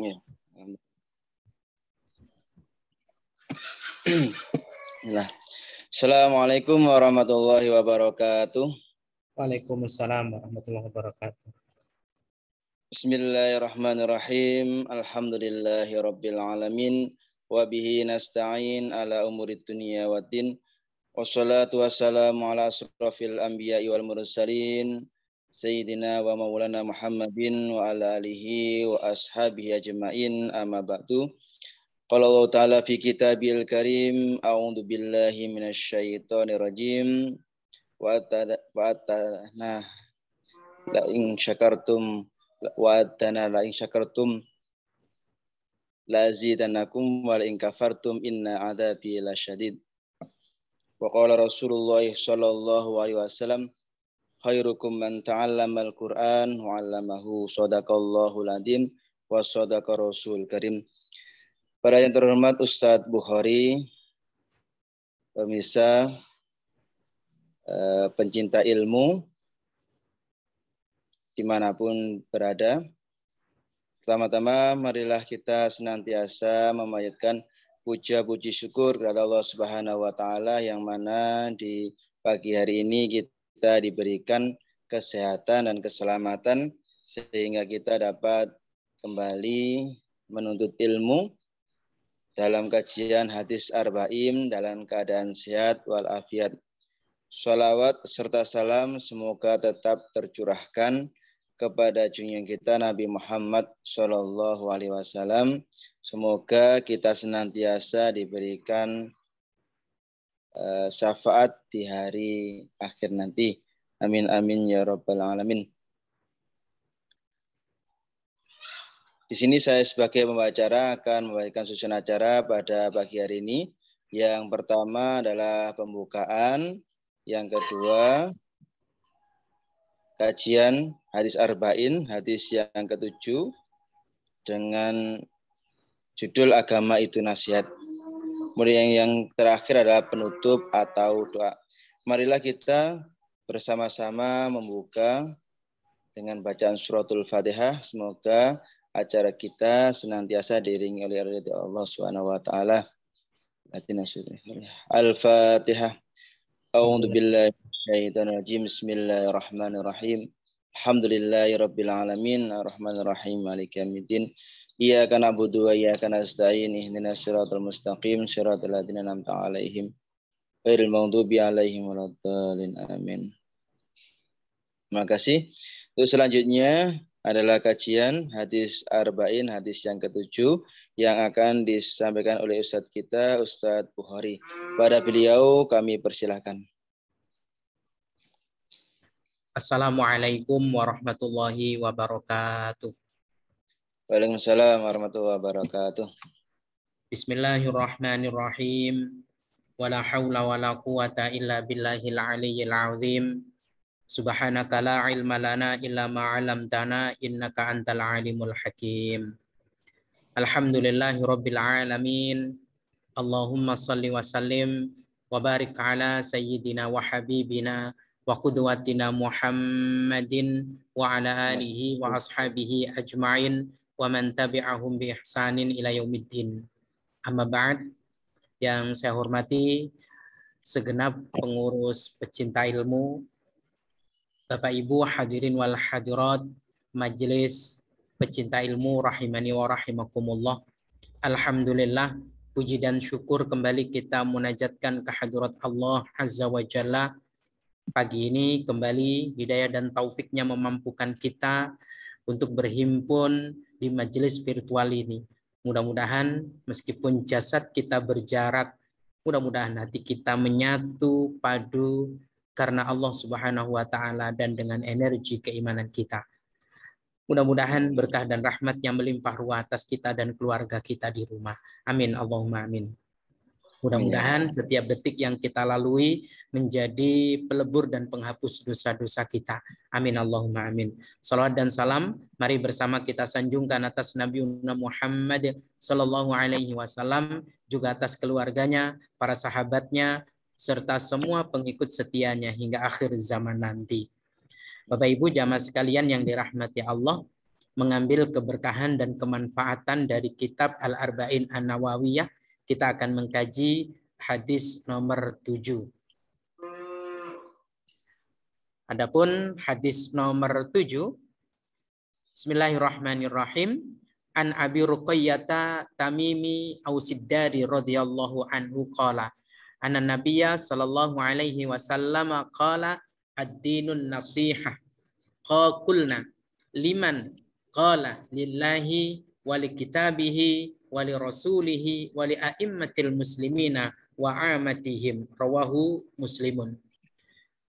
ya. nah. Assalamualaikum warahmatullahi wabarakatuh. Waalaikumsalam warahmatullahi wabarakatuh. Bismillahirrahmanirrahim. Alhamdulillahi rabbil alamin. Wabihi nasta'in ala umurid dunia wa din. Wassalatu wassalamu ala asrafil anbiya'i wal mursalin Sayyidina wa maulana Muhammadin wa ala alihi wa ashabihi ajma'in amma ba'du. Qala Allah Ta'ala fi kitabil karim a'udhu billahi minasyaitonir rajim wa atana la in syakartum wa atana la syakartum lazidanakum wa la kafartum inna adabi lasyadid. Wa qala Rasulullah sallallahu alaihi wasallam khairukum man al Qur'an wa 'allamahu. sadaqallahu ladim wa sadaqa Rasul Karim. Para yang terhormat Ustadz Bukhari, pemirsa eh, pencinta ilmu dimanapun berada. Pertama-tama marilah kita senantiasa memayatkan puja puji syukur kepada Allah Subhanahu wa taala yang mana di pagi hari ini kita kita diberikan kesehatan dan keselamatan sehingga kita dapat kembali menuntut ilmu dalam kajian hadis arba'im dalam keadaan sehat walafiat. Salawat serta salam semoga tetap tercurahkan kepada junjungan kita Nabi Muhammad Shallallahu Alaihi Wasallam. Semoga kita senantiasa diberikan Eh, syafaat di hari akhir nanti. Amin amin ya rabbal alamin. Di sini saya sebagai pembacara akan membagikan susunan acara pada pagi hari ini. Yang pertama adalah pembukaan, yang kedua kajian hadis arba'in, hadis yang ketujuh dengan judul agama itu nasihat. Kemudian yang terakhir adalah penutup atau doa. Marilah kita bersama-sama membuka dengan bacaan suratul Fatihah. Semoga acara kita senantiasa diiringi oleh Allah Subhanahu wa taala. Al-Fatihah. A'udzu billahi minasyaitonir rajim. Bismillahirrahmanirrahim. Alhamdulillahirabbil alamin arrahmanir rahim maliki yaumiddin iyyaka na'budu wa iyyaka nasta'in ihdinas Syaratul mustaqim siratal adina namta 'alaihim ghairil maghdubi 'alaihim waladdallin amin Terima kasih. Untuk selanjutnya adalah kajian hadis arba'in hadis yang ketujuh yang akan disampaikan oleh Ustadz kita Ustadz Bukhari. Pada beliau kami persilahkan. Assalamualaikum warahmatullahi wabarakatuh. Waalaikumsalam warahmatullahi wabarakatuh. Bismillahirrahmanirrahim. Wala haula wala quwata illa billahil aliyyil azim. Subhanaka la ilma lana illa ma 'allamtana innaka antal alimul hakim. Alhamdulillahi rabbil alamin. Allahumma salli wa sallim wa barik ala sayyidina wa habibina wa qudwatina Muhammadin wa ala alihi wa ashabihi ajma'in wa man tabi'ahum bi ihsanin ila yaumiddin. Amma ba'd, yang saya hormati segenap pengurus pecinta ilmu, Bapak Ibu hadirin wal hadirat Majelis Pecinta Ilmu rahimani wa rahimakumullah. Alhamdulillah puji dan syukur kembali kita munajatkan kehadirat Allah Azza wa Jalla pagi ini kembali hidayah dan taufiknya memampukan kita untuk berhimpun di majelis virtual ini. Mudah-mudahan meskipun jasad kita berjarak, mudah-mudahan hati kita menyatu padu karena Allah Subhanahu wa taala dan dengan energi keimanan kita. Mudah-mudahan berkah dan rahmat yang melimpah ruah atas kita dan keluarga kita di rumah. Amin Allahumma amin. Mudah-mudahan iya. setiap detik yang kita lalui menjadi pelebur dan penghapus dosa-dosa kita. Amin Allahumma amin. Salawat dan salam mari bersama kita sanjungkan atas Nabi Muhammad sallallahu alaihi wasallam juga atas keluarganya, para sahabatnya serta semua pengikut setianya hingga akhir zaman nanti. Bapak Ibu jamaah sekalian yang dirahmati Allah, mengambil keberkahan dan kemanfaatan dari kitab Al-Arba'in An-Nawawiyah kita akan mengkaji hadis nomor 7. Adapun hadis nomor 7 Bismillahirrahmanirrahim An Abi Ruqayyah Tamimi Ausiddari radhiyallahu anhu qala Anna Nabiyya sallallahu alaihi wasallam qala ad-dinun nasiha qulna liman qala lillahi wa likitabihi Wali rasulihi wali a'immatil muslimina wa amatihim rawahu muslimun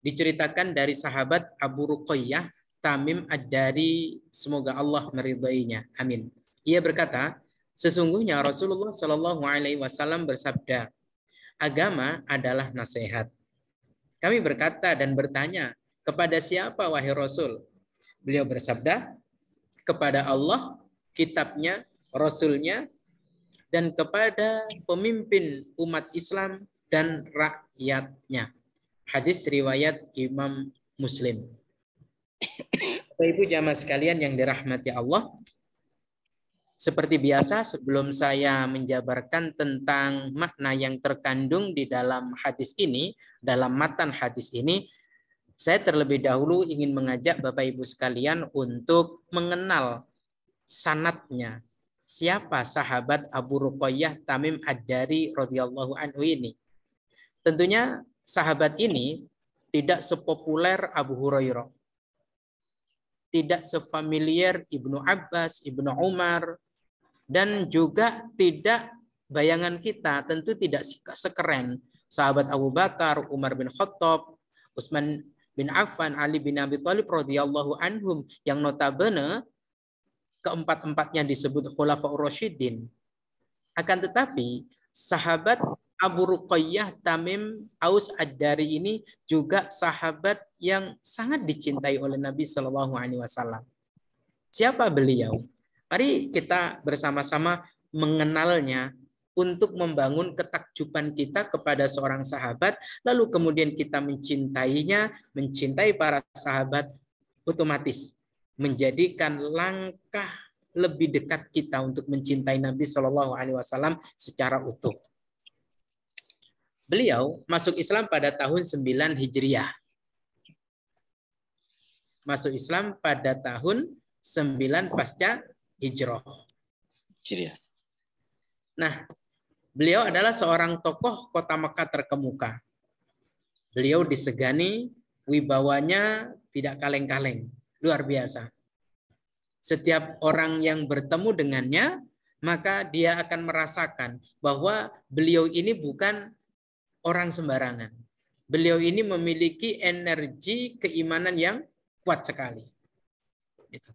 diceritakan dari sahabat Abu Ruqayyah Tamim Ad-Dari semoga Allah meridhoinya amin ia berkata sesungguhnya Rasulullah Shallallahu alaihi wasallam bersabda agama adalah nasihat kami berkata dan bertanya kepada siapa wahai Rasul beliau bersabda kepada Allah kitabnya rasulnya dan kepada pemimpin umat Islam dan rakyatnya. Hadis riwayat Imam Muslim. Bapak Ibu jamaah sekalian yang dirahmati Allah, seperti biasa sebelum saya menjabarkan tentang makna yang terkandung di dalam hadis ini, dalam matan hadis ini, saya terlebih dahulu ingin mengajak Bapak Ibu sekalian untuk mengenal sanatnya, siapa sahabat Abu Ruqayyah Tamim Ad-Dari radhiyallahu anhu ini. Tentunya sahabat ini tidak sepopuler Abu Hurairah. Tidak sefamiliar Ibnu Abbas, Ibnu Umar, dan juga tidak bayangan kita tentu tidak sekeren sahabat Abu Bakar, Umar bin Khattab, Utsman bin Affan, Ali bin Abi Thalib radhiyallahu anhum yang notabene keempat-empatnya disebut khulafaur rasyidin. Akan tetapi sahabat Abu Ruqayyah Tamim Aus Ad-Dari ini juga sahabat yang sangat dicintai oleh Nabi Shallallahu alaihi wasallam. Siapa beliau? Mari kita bersama-sama mengenalnya untuk membangun ketakjuban kita kepada seorang sahabat, lalu kemudian kita mencintainya, mencintai para sahabat otomatis menjadikan langkah lebih dekat kita untuk mencintai Nabi Shallallahu Alaihi Wasallam secara utuh. Beliau masuk Islam pada tahun 9 Hijriah. Masuk Islam pada tahun 9 pasca Hijrah. Hijriah. Nah, beliau adalah seorang tokoh kota Mekah terkemuka. Beliau disegani, wibawanya tidak kaleng-kaleng luar biasa. Setiap orang yang bertemu dengannya, maka dia akan merasakan bahwa beliau ini bukan orang sembarangan. Beliau ini memiliki energi keimanan yang kuat sekali. Gitu.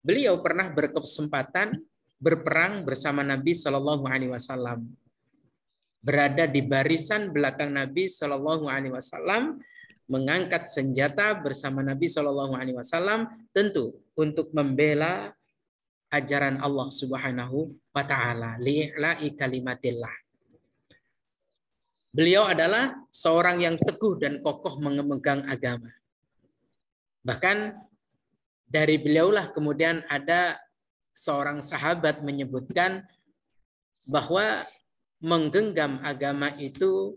Beliau pernah berkesempatan berperang bersama Nabi Shallallahu Alaihi Wasallam, berada di barisan belakang Nabi Shallallahu Alaihi Wasallam mengangkat senjata bersama Nabi Shallallahu Alaihi Wasallam tentu untuk membela ajaran Allah Subhanahu wa taala li'la'i kalimatillah. Beliau adalah seorang yang teguh dan kokoh mengemegang agama. Bahkan dari beliaulah kemudian ada seorang sahabat menyebutkan bahwa menggenggam agama itu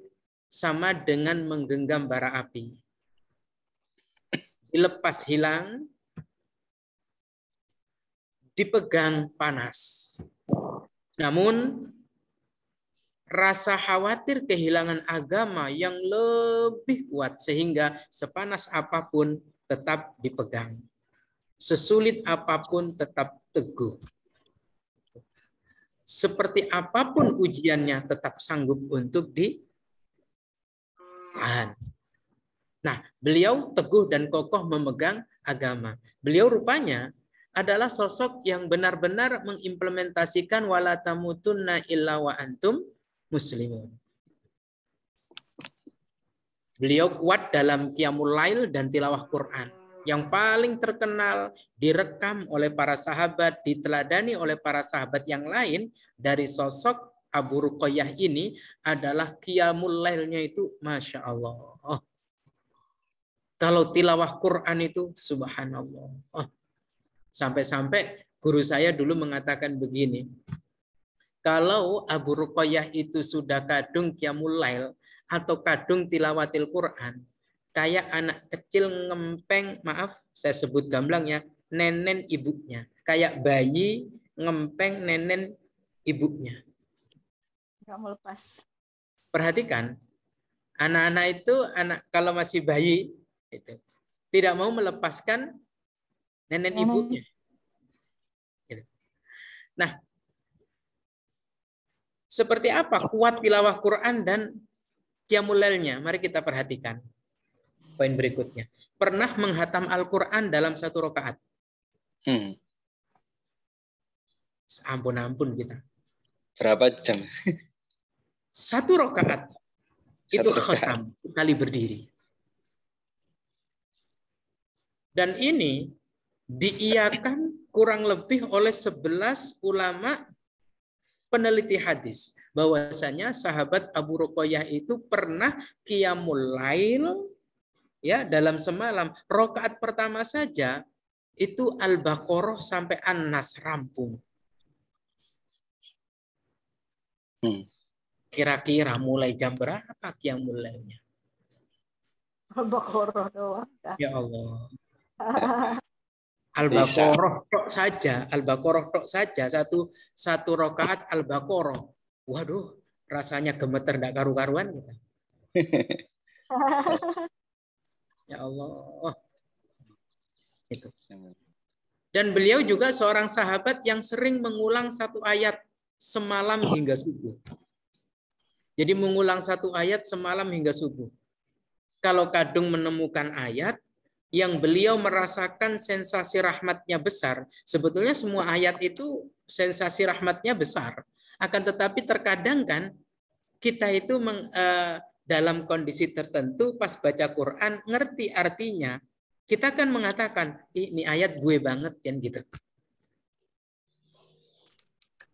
sama dengan menggenggam bara api. Dilepas hilang, dipegang panas. Namun, rasa khawatir kehilangan agama yang lebih kuat sehingga sepanas apapun tetap dipegang. Sesulit apapun tetap teguh. Seperti apapun ujiannya tetap sanggup untuk di taat. Nah, beliau teguh dan kokoh memegang agama. Beliau rupanya adalah sosok yang benar-benar mengimplementasikan wala tamutunna illa wa antum muslimun. Beliau kuat dalam qiyamul lail dan tilawah Quran. Yang paling terkenal direkam oleh para sahabat, diteladani oleh para sahabat yang lain dari sosok Abu Ruqayyah ini adalah qiyamul lailnya itu Masya Allah. Kalau tilawah Quran itu subhanallah. Sampai-sampai guru saya dulu mengatakan begini, kalau Abu Ruqayyah itu sudah kadung qiyamul lail atau kadung tilawatil Quran, kayak anak kecil ngempeng, maaf saya sebut gamblangnya, nenen ibunya. Kayak bayi ngempeng nenen ibunya nggak mau lepas. Perhatikan, anak-anak itu anak kalau masih bayi itu tidak mau melepaskan nenek ibunya. Gitu. Nah, seperti apa kuat tilawah Quran dan kiamulailnya? Mari kita perhatikan poin berikutnya. Pernah menghatam Al-Quran dalam satu rokaat Hmm. Ampun-ampun kita. Berapa jam? satu rokaat itu khatam sekali berdiri. Dan ini diiakan kurang lebih oleh 11 ulama peneliti hadis bahwasanya sahabat Abu Ruqayyah itu pernah qiyamul lail ya dalam semalam rokaat pertama saja itu Al-Baqarah sampai An-Nas rampung. Hmm. Kira-kira mulai jam berapa yang mulainya? Al-Baqarah doang. Ya Allah. Al-Baqarah tok saja, Al-Baqarah tok saja satu satu rakaat Al-Baqarah. Waduh, rasanya gemeter ndak karu-karuan kita. ya Allah. Itu. Dan beliau juga seorang sahabat yang sering mengulang satu ayat semalam hingga subuh. Jadi mengulang satu ayat semalam hingga subuh. Kalau Kadung menemukan ayat yang beliau merasakan sensasi rahmatnya besar, sebetulnya semua ayat itu sensasi rahmatnya besar. Akan tetapi terkadang kan kita itu meng, eh, dalam kondisi tertentu pas baca Quran ngerti artinya, kita kan mengatakan, ini ayat gue banget kan gitu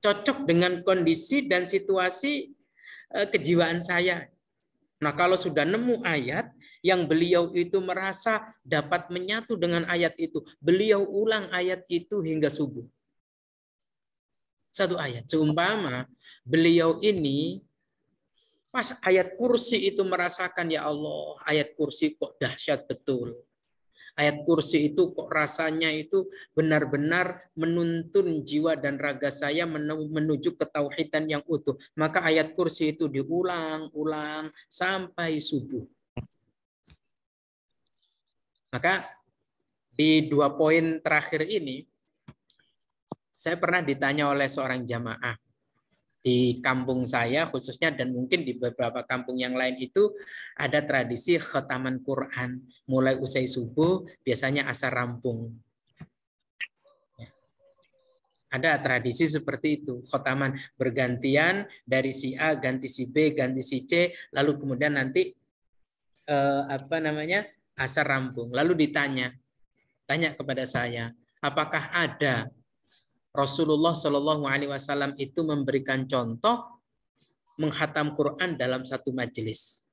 cocok dengan kondisi dan situasi Eh, kejiwaan saya. Nah, kalau sudah nemu ayat yang beliau itu merasa dapat menyatu dengan ayat itu, beliau ulang ayat itu hingga subuh. Satu ayat. Seumpama beliau ini pas ayat kursi itu merasakan ya Allah, ayat kursi kok dahsyat betul. Ayat kursi itu kok rasanya itu benar-benar menuntun jiwa dan raga saya menuju ketauhidan yang utuh. Maka ayat kursi itu diulang-ulang sampai subuh. Maka di dua poin terakhir ini, saya pernah ditanya oleh seorang jamaah, di kampung saya khususnya dan mungkin di beberapa kampung yang lain itu ada tradisi khataman Quran mulai usai subuh biasanya asar rampung ya. ada tradisi seperti itu khotaman bergantian dari si A ganti si B ganti si C lalu kemudian nanti eh, apa namanya asar rampung lalu ditanya tanya kepada saya apakah ada Rasulullah Shallallahu Alaihi Wasallam itu memberikan contoh menghatam Quran dalam satu majelis.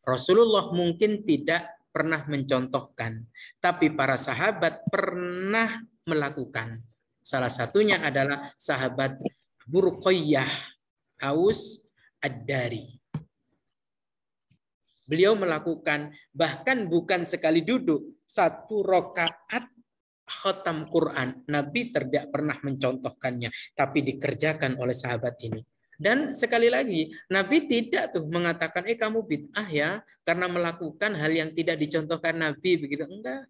Rasulullah mungkin tidak pernah mencontohkan, tapi para sahabat pernah melakukan. Salah satunya adalah sahabat Burqoyah Aus Ad-Dari. Beliau melakukan bahkan bukan sekali duduk, satu rokaat khatam Quran. Nabi tidak pernah mencontohkannya, tapi dikerjakan oleh sahabat ini. Dan sekali lagi, Nabi tidak tuh mengatakan, eh kamu bid'ah ya, karena melakukan hal yang tidak dicontohkan Nabi. Begitu. Enggak.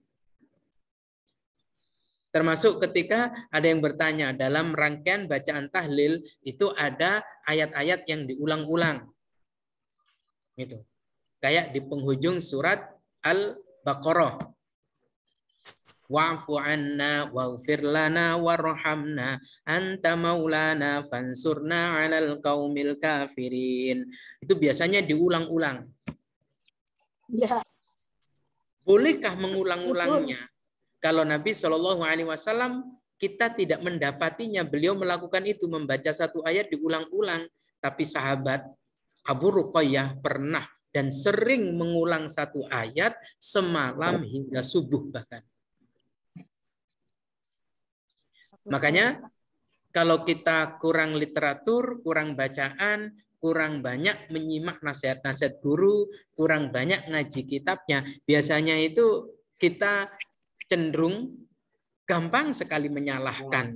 Termasuk ketika ada yang bertanya, dalam rangkaian bacaan tahlil itu ada ayat-ayat yang diulang-ulang. Gitu. Kayak di penghujung surat Al-Baqarah wa'fu anna waghfir lana warhamna anta maulana fansurna 'alal qaumil kafirin. Itu biasanya diulang-ulang. Ya. Bolehkah mengulang-ulangnya? Kalau Nabi Shallallahu alaihi wasallam kita tidak mendapatinya beliau melakukan itu membaca satu ayat diulang-ulang tapi sahabat Abu Ruqayyah pernah dan sering mengulang satu ayat semalam hingga subuh bahkan Makanya kalau kita kurang literatur, kurang bacaan, kurang banyak menyimak nasihat-nasihat guru, kurang banyak ngaji kitabnya, biasanya itu kita cenderung gampang sekali menyalahkan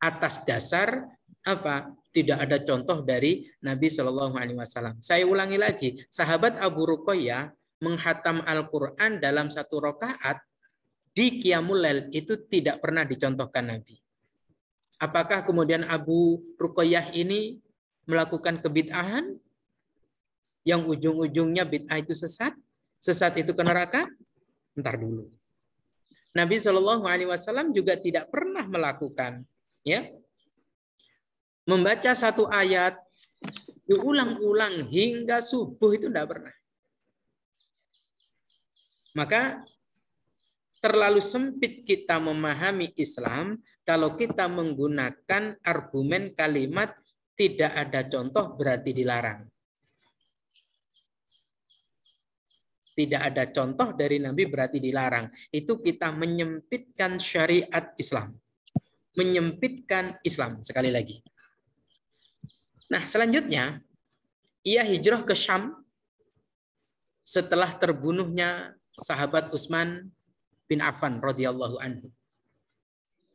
atas dasar apa tidak ada contoh dari Nabi Shallallahu Alaihi Wasallam. Saya ulangi lagi, sahabat Abu Ruqayyah menghatam Al-Quran dalam satu rokaat di Qiyamul Lail itu tidak pernah dicontohkan Nabi. Apakah kemudian Abu Ruqayyah ini melakukan kebid'ahan yang ujung-ujungnya bid'ah itu sesat, sesat itu ke neraka? Ntar dulu. Nabi Shallallahu alaihi wasallam juga tidak pernah melakukan ya. Membaca satu ayat diulang-ulang hingga subuh itu tidak pernah. Maka terlalu sempit kita memahami Islam kalau kita menggunakan argumen kalimat tidak ada contoh berarti dilarang. Tidak ada contoh dari Nabi berarti dilarang. Itu kita menyempitkan syariat Islam. Menyempitkan Islam sekali lagi. Nah selanjutnya, ia hijrah ke Syam setelah terbunuhnya sahabat Utsman bin Affan radhiyallahu anhu.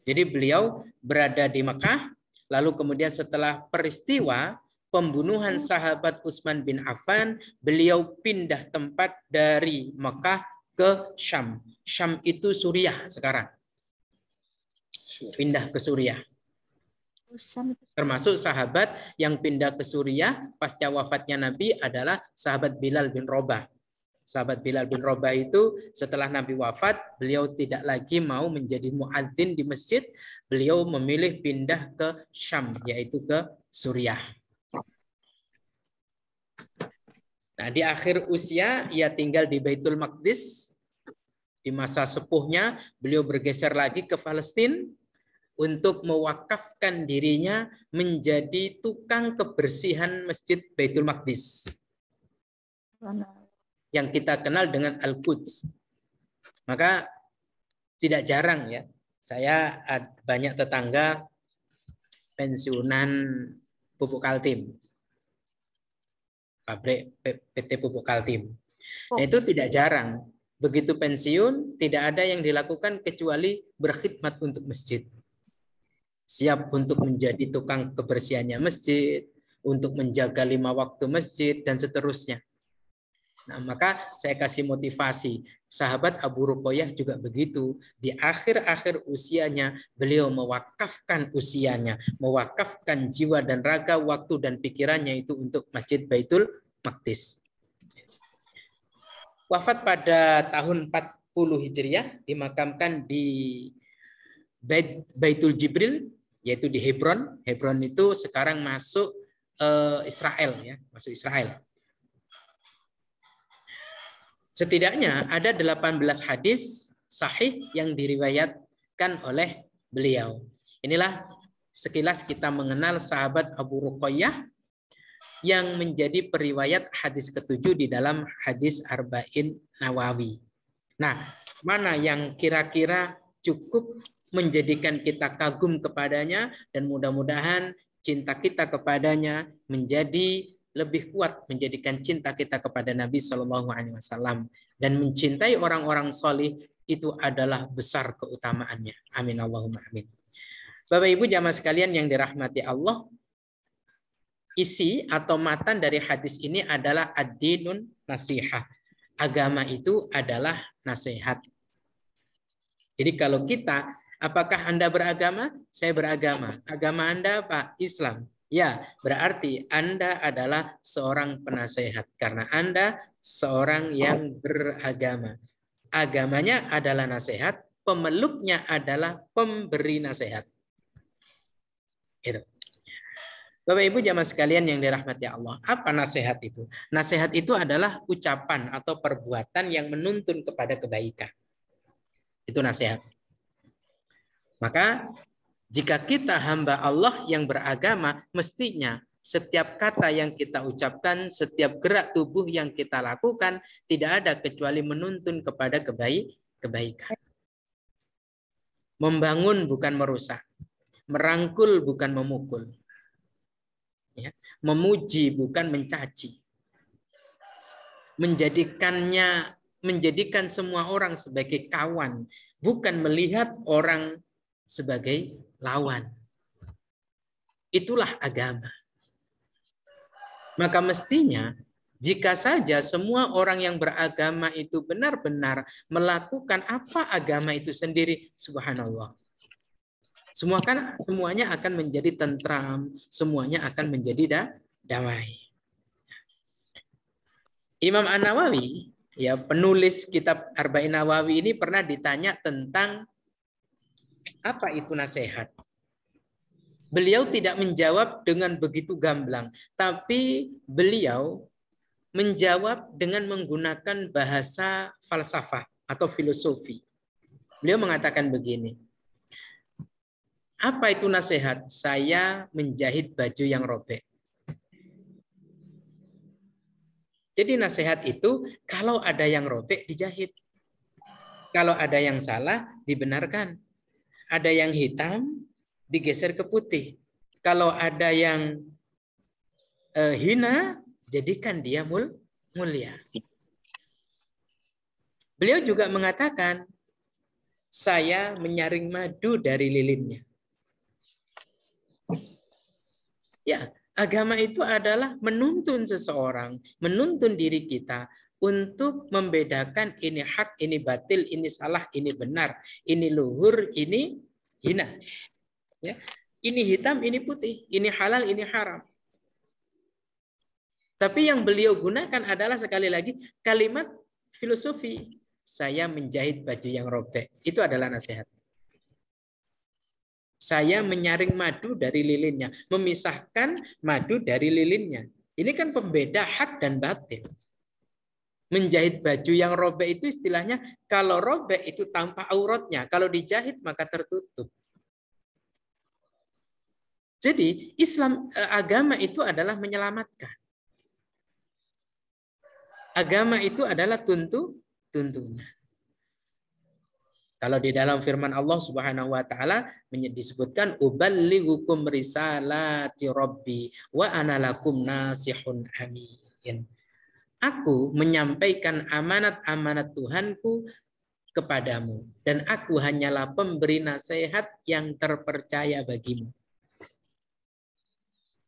Jadi beliau berada di Mekah, lalu kemudian setelah peristiwa pembunuhan sahabat Utsman bin Affan, beliau pindah tempat dari Mekah ke Syam. Syam itu Suriah sekarang. Pindah ke Suriah. Termasuk sahabat yang pindah ke Suriah pasca wafatnya Nabi adalah sahabat Bilal bin Robah. Sahabat Bilal bin Rabah itu setelah Nabi wafat, beliau tidak lagi mau menjadi muadzin di masjid. Beliau memilih pindah ke Syam, yaitu ke Suriah. Nah, di akhir usia ia tinggal di Baitul Maqdis. Di masa sepuhnya, beliau bergeser lagi ke Palestina untuk mewakafkan dirinya menjadi tukang kebersihan Masjid Baitul Maqdis. Benar yang kita kenal dengan Al-Quds. Maka tidak jarang ya, saya banyak tetangga pensiunan pupuk Kaltim. Pabrik PT Pupuk Kaltim. Nah, oh. itu tidak jarang. Begitu pensiun, tidak ada yang dilakukan kecuali berkhidmat untuk masjid. Siap untuk menjadi tukang kebersihannya masjid, untuk menjaga lima waktu masjid, dan seterusnya. Nah, maka saya kasih motivasi. Sahabat Abu Ruqayyah juga begitu. Di akhir-akhir usianya, beliau mewakafkan usianya, mewakafkan jiwa dan raga, waktu dan pikirannya itu untuk Masjid Baitul Maqdis. Wafat pada tahun 40 Hijriah, dimakamkan di Baitul Jibril, yaitu di Hebron. Hebron itu sekarang masuk eh, Israel ya, masuk Israel Setidaknya ada 18 hadis sahih yang diriwayatkan oleh beliau. Inilah sekilas kita mengenal sahabat Abu Ruqayyah yang menjadi periwayat hadis ketujuh di dalam hadis Arba'in Nawawi. Nah, mana yang kira-kira cukup menjadikan kita kagum kepadanya dan mudah-mudahan cinta kita kepadanya menjadi lebih kuat menjadikan cinta kita kepada Nabi Shallallahu Alaihi Wasallam dan mencintai orang-orang solih itu adalah besar keutamaannya. Amin Allahumma amin. Bapak Ibu jamaah sekalian yang dirahmati Allah, isi atau matan dari hadis ini adalah ad-dinun nasihat. Agama itu adalah nasihat. Jadi kalau kita, apakah Anda beragama? Saya beragama. Agama Anda apa? Islam. Ya, berarti Anda adalah seorang penasehat karena Anda seorang yang beragama. Agamanya adalah nasehat pemeluknya adalah pemberi nasehat. Itu. Bapak Ibu jamaah sekalian yang dirahmati Allah, apa nasihat itu? Nasihat itu adalah ucapan atau perbuatan yang menuntun kepada kebaikan. Itu nasihat. Maka jika kita hamba Allah yang beragama, mestinya setiap kata yang kita ucapkan, setiap gerak tubuh yang kita lakukan, tidak ada kecuali menuntun kepada kebaik, kebaikan. Membangun bukan merusak. Merangkul bukan memukul. Ya. Memuji bukan mencaci. Menjadikannya menjadikan semua orang sebagai kawan, bukan melihat orang sebagai lawan. Itulah agama. Maka mestinya jika saja semua orang yang beragama itu benar-benar melakukan apa agama itu sendiri, subhanallah. Semua kan semuanya akan menjadi tentram, semuanya akan menjadi da, damai. Imam An Nawawi, ya penulis kitab Arba'in Nawawi ini pernah ditanya tentang apa itu nasihat? Beliau tidak menjawab dengan begitu gamblang, tapi beliau menjawab dengan menggunakan bahasa falsafah atau filosofi. Beliau mengatakan begini, apa itu nasihat? Saya menjahit baju yang robek. Jadi nasihat itu kalau ada yang robek dijahit. Kalau ada yang salah dibenarkan ada yang hitam digeser ke putih. Kalau ada yang uh, hina, jadikan dia mul mulia. Beliau juga mengatakan, saya menyaring madu dari lilinnya. Ya, agama itu adalah menuntun seseorang, menuntun diri kita untuk membedakan ini hak, ini batil, ini salah, ini benar, ini luhur, ini hina. Ya. Ini hitam, ini putih, ini halal, ini haram. Tapi yang beliau gunakan adalah sekali lagi kalimat filosofi. Saya menjahit baju yang robek. Itu adalah nasihat. Saya menyaring madu dari lilinnya. Memisahkan madu dari lilinnya. Ini kan pembeda hak dan batil Menjahit baju yang robek itu istilahnya kalau robek itu tanpa auratnya, kalau dijahit maka tertutup. Jadi Islam eh, agama itu adalah menyelamatkan. Agama itu adalah tuntu tuntunan. Kalau di dalam firman Allah Subhanahu wa taala disebutkan uballighukum risalati rabbi wa ana nasihun amin. Aku menyampaikan amanat-amanat Tuhanku kepadamu. Dan aku hanyalah pemberi nasihat yang terpercaya bagimu.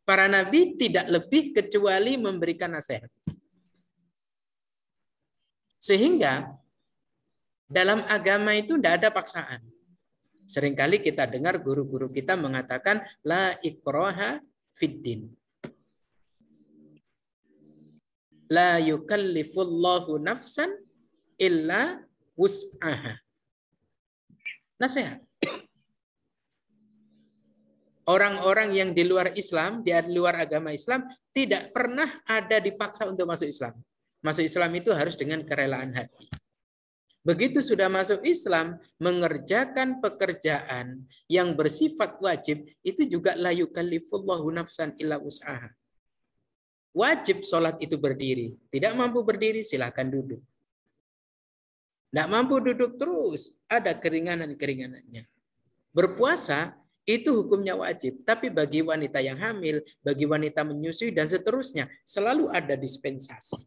Para nabi tidak lebih kecuali memberikan nasihat. Sehingga dalam agama itu tidak ada paksaan. Seringkali kita dengar guru-guru kita mengatakan la ikroha fiddin la yukallifullahu nafsan illa wus'aha. Nasihat. Orang-orang yang di luar Islam, di luar agama Islam, tidak pernah ada dipaksa untuk masuk Islam. Masuk Islam itu harus dengan kerelaan hati. Begitu sudah masuk Islam, mengerjakan pekerjaan yang bersifat wajib, itu juga layu yukallifullahu nafsan illa us'aha wajib sholat itu berdiri. Tidak mampu berdiri, silahkan duduk. Tidak mampu duduk terus, ada keringanan-keringanannya. Berpuasa itu hukumnya wajib, tapi bagi wanita yang hamil, bagi wanita menyusui dan seterusnya selalu ada dispensasi.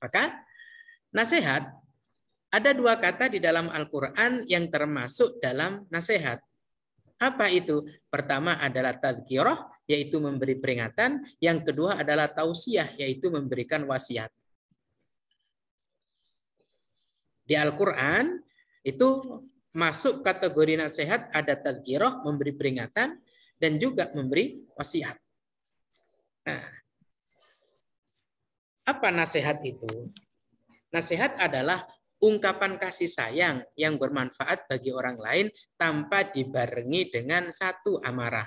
Maka nasihat ada dua kata di dalam Al-Qur'an yang termasuk dalam nasihat. Apa itu? Pertama adalah tazkirah, yaitu memberi peringatan. Yang kedua adalah tausiah, yaitu memberikan wasiat. Di Al-Quran itu masuk kategori nasihat ada tadkiroh, memberi peringatan, dan juga memberi wasiat. Nah, apa nasihat itu? Nasihat adalah ungkapan kasih sayang yang bermanfaat bagi orang lain tanpa dibarengi dengan satu amarah.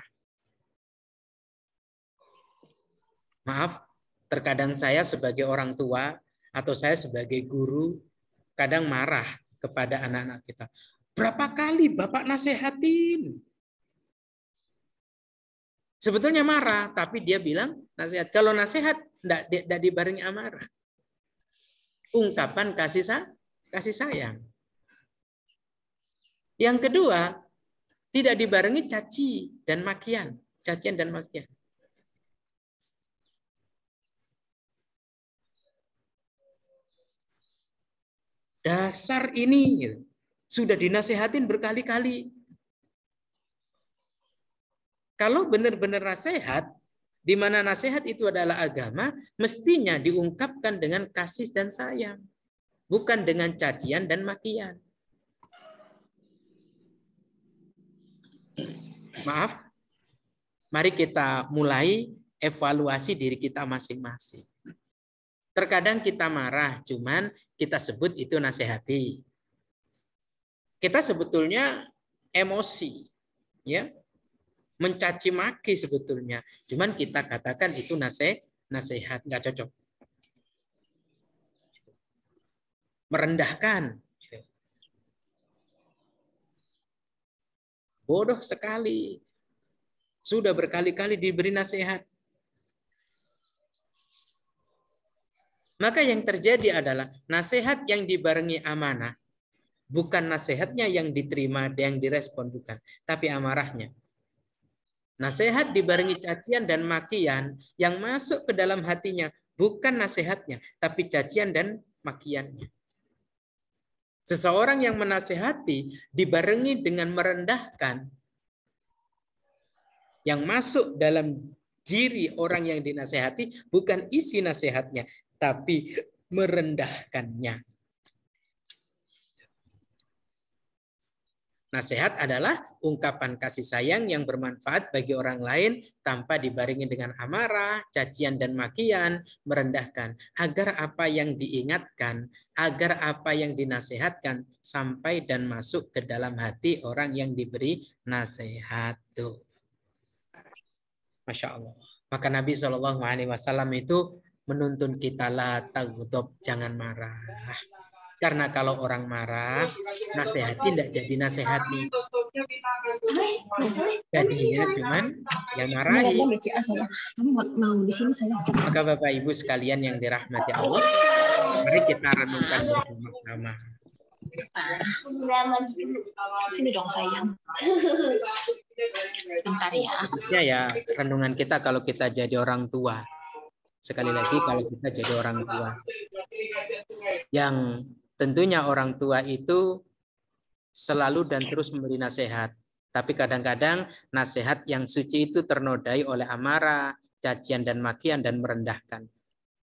Maaf, terkadang saya sebagai orang tua atau saya sebagai guru kadang marah kepada anak-anak kita. Berapa kali Bapak nasehatin? Sebetulnya marah, tapi dia bilang nasihat. Kalau nasihat, tidak dibarengi amarah. Ungkapan kasih, sa kasih sayang. Yang kedua, tidak dibarengi caci dan makian. Cacian dan makian. dasar ini gitu. sudah dinasehatin berkali-kali. Kalau benar-benar nasihat, di mana nasihat itu adalah agama, mestinya diungkapkan dengan kasih dan sayang, bukan dengan cacian dan makian. Maaf, mari kita mulai evaluasi diri kita masing-masing. Terkadang kita marah, cuman kita sebut itu nasihati. Kita sebetulnya emosi, ya, mencaci maki sebetulnya. Cuman kita katakan itu nase nasihat nggak cocok. Merendahkan. Bodoh sekali. Sudah berkali-kali diberi nasihat Maka yang terjadi adalah nasihat yang dibarengi amanah, bukan nasihatnya yang diterima, yang direspon, bukan. Tapi amarahnya. Nasihat dibarengi cacian dan makian yang masuk ke dalam hatinya, bukan nasihatnya, tapi cacian dan makiannya. Seseorang yang menasehati dibarengi dengan merendahkan yang masuk dalam diri orang yang dinasehati bukan isi nasihatnya, tapi merendahkannya. Nasihat adalah ungkapan kasih sayang yang bermanfaat bagi orang lain tanpa dibaringi dengan amarah, cacian dan makian, merendahkan agar apa yang diingatkan, agar apa yang dinasehatkan sampai dan masuk ke dalam hati orang yang diberi nasihat. Tuh. Masya Allah. Maka Nabi saw itu menuntun kita la tagdob jangan marah karena kalau orang marah nasihati tidak jadi nasihati jadinya cuman yang marah mau di sini saya maka bapak ibu sekalian yang dirahmati Allah mari kita renungkan bersama-sama Sini dong sayang. Sebentar ya. Ya ya, renungan kita kalau kita jadi orang tua. Sekali lagi kalau kita jadi orang tua yang tentunya orang tua itu selalu dan terus memberi nasihat. Tapi kadang-kadang nasihat yang suci itu ternodai oleh amarah, cacian dan makian dan merendahkan.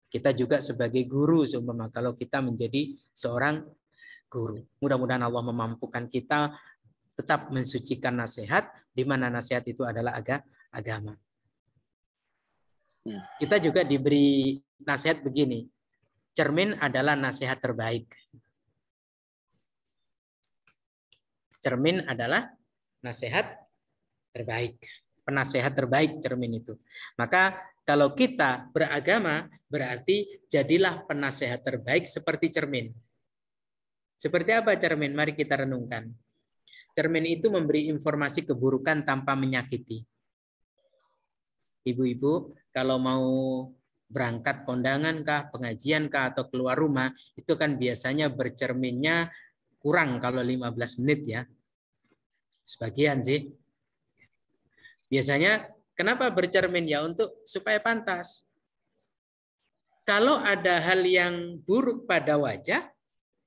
Kita juga sebagai guru seumpama kalau kita menjadi seorang guru. Mudah-mudahan Allah memampukan kita tetap mensucikan nasihat di mana nasihat itu adalah agama. Ya. Kita juga diberi nasihat begini. Cermin adalah nasihat terbaik. Cermin adalah nasihat terbaik. Penasehat terbaik cermin itu. Maka kalau kita beragama berarti jadilah penasehat terbaik seperti cermin. Seperti apa cermin? Mari kita renungkan. Cermin itu memberi informasi keburukan tanpa menyakiti. Ibu-ibu, kalau mau berangkat kondangan kah, pengajian kah, atau keluar rumah, itu kan biasanya bercerminnya kurang kalau 15 menit ya. Sebagian sih. Biasanya kenapa bercermin ya untuk supaya pantas. Kalau ada hal yang buruk pada wajah,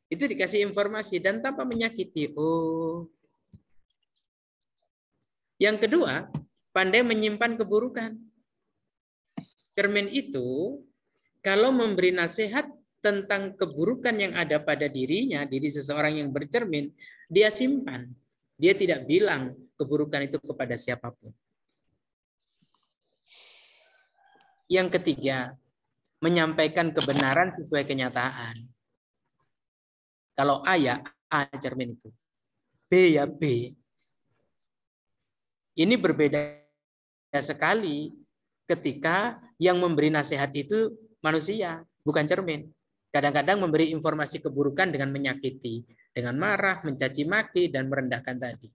itu dikasih informasi dan tanpa menyakiti. Oh. Yang kedua, pandai menyimpan keburukan. Cermin itu kalau memberi nasihat tentang keburukan yang ada pada dirinya, diri seseorang yang bercermin, dia simpan. Dia tidak bilang keburukan itu kepada siapapun. Yang ketiga, menyampaikan kebenaran sesuai kenyataan. Kalau A ya A cermin itu. B ya B. Ini berbeda sekali ketika yang memberi nasihat itu manusia, bukan cermin. Kadang-kadang memberi informasi keburukan dengan menyakiti, dengan marah, mencaci maki dan merendahkan tadi.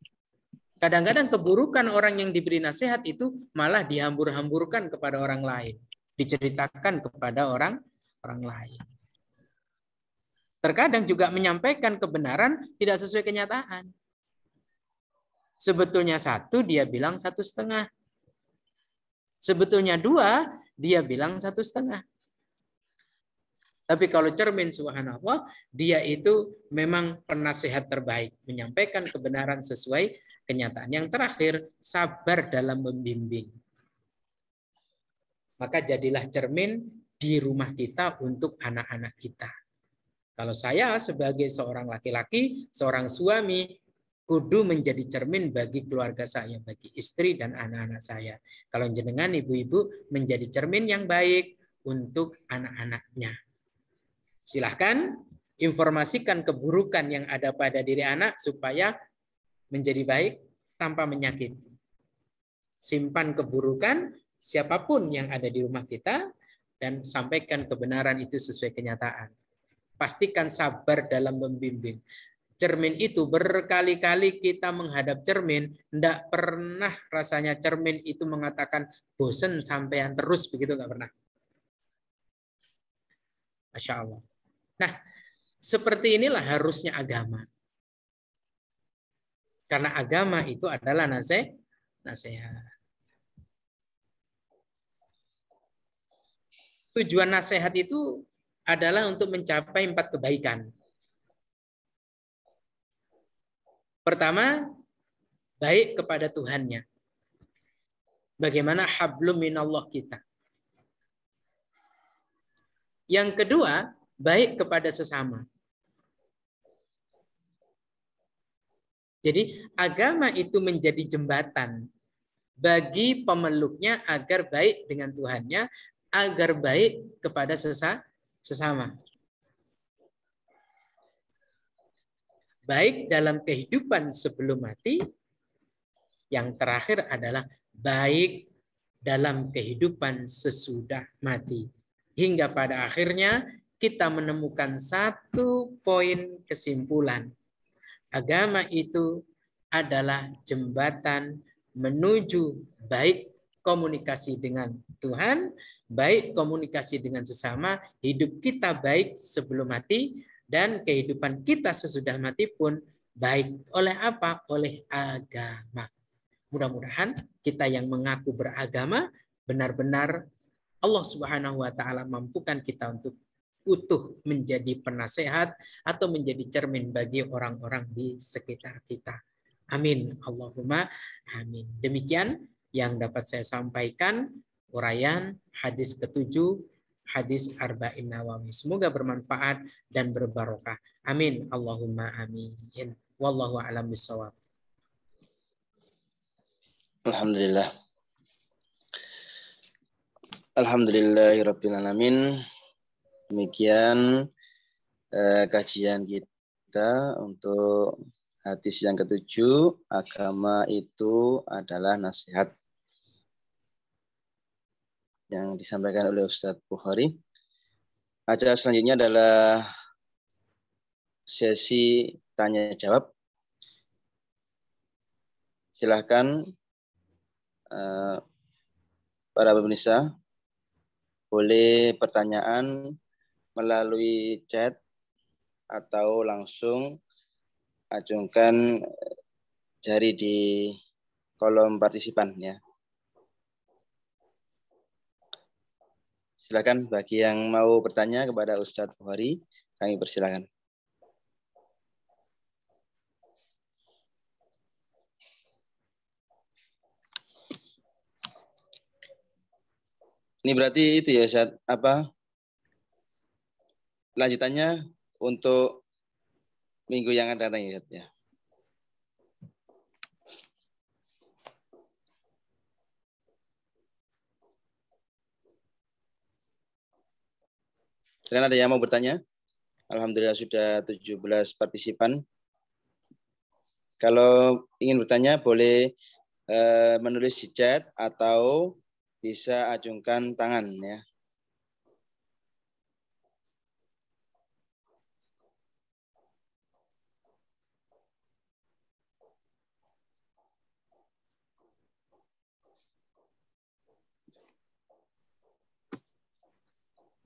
Kadang-kadang keburukan orang yang diberi nasihat itu malah dihambur-hamburkan kepada orang lain, diceritakan kepada orang orang lain. Terkadang juga menyampaikan kebenaran tidak sesuai kenyataan. Sebetulnya satu dia bilang satu setengah, Sebetulnya dua, dia bilang satu setengah. Tapi kalau cermin subhanallah, dia itu memang penasehat terbaik. Menyampaikan kebenaran sesuai kenyataan. Yang terakhir, sabar dalam membimbing. Maka jadilah cermin di rumah kita untuk anak-anak kita. Kalau saya sebagai seorang laki-laki, seorang suami, kudu menjadi cermin bagi keluarga saya, bagi istri dan anak-anak saya. Kalau jenengan ibu-ibu menjadi cermin yang baik untuk anak-anaknya. Silahkan informasikan keburukan yang ada pada diri anak supaya menjadi baik tanpa menyakiti. Simpan keburukan siapapun yang ada di rumah kita dan sampaikan kebenaran itu sesuai kenyataan. Pastikan sabar dalam membimbing cermin itu berkali-kali kita menghadap cermin, tidak pernah rasanya cermin itu mengatakan bosen sampean terus begitu nggak pernah. Masya Allah. Nah, seperti inilah harusnya agama. Karena agama itu adalah nasihat. nasihat. Tujuan nasihat itu adalah untuk mencapai empat kebaikan Pertama, baik kepada Tuhannya. Bagaimana hablum minallah kita. Yang kedua, baik kepada sesama. Jadi agama itu menjadi jembatan bagi pemeluknya agar baik dengan Tuhannya, agar baik kepada sesa, sesama. baik dalam kehidupan sebelum mati, yang terakhir adalah baik dalam kehidupan sesudah mati. Hingga pada akhirnya kita menemukan satu poin kesimpulan. Agama itu adalah jembatan menuju baik komunikasi dengan Tuhan, baik komunikasi dengan sesama, hidup kita baik sebelum mati, dan kehidupan kita sesudah mati pun baik. Oleh apa? Oleh agama. Mudah-mudahan kita yang mengaku beragama benar-benar Allah Subhanahu wa taala mampukan kita untuk utuh menjadi penasehat atau menjadi cermin bagi orang-orang di sekitar kita. Amin. Allahumma amin. Demikian yang dapat saya sampaikan uraian hadis ketujuh hadis Arba'in Nawawi. Semoga bermanfaat dan berbarokah. Amin. Allahumma amin. Wallahu a'lam bishawab. Alhamdulillah. alamin. Demikian eh, kajian kita untuk hadis yang ketujuh. Agama itu adalah nasihat yang disampaikan oleh Ustadz Bukhari. Acara selanjutnya adalah sesi tanya jawab. Silahkan uh, para pemirsa boleh pertanyaan melalui chat atau langsung acungkan jari di kolom partisipan ya. Silakan bagi yang mau bertanya kepada Ustadz Buhari, kami persilakan. Ini berarti itu ya saat apa lanjutannya untuk minggu yang akan datang ya Ustaz ya. Silakan ada yang mau bertanya. Alhamdulillah sudah 17 partisipan. Kalau ingin bertanya boleh uh, menulis di chat atau bisa acungkan tangan ya.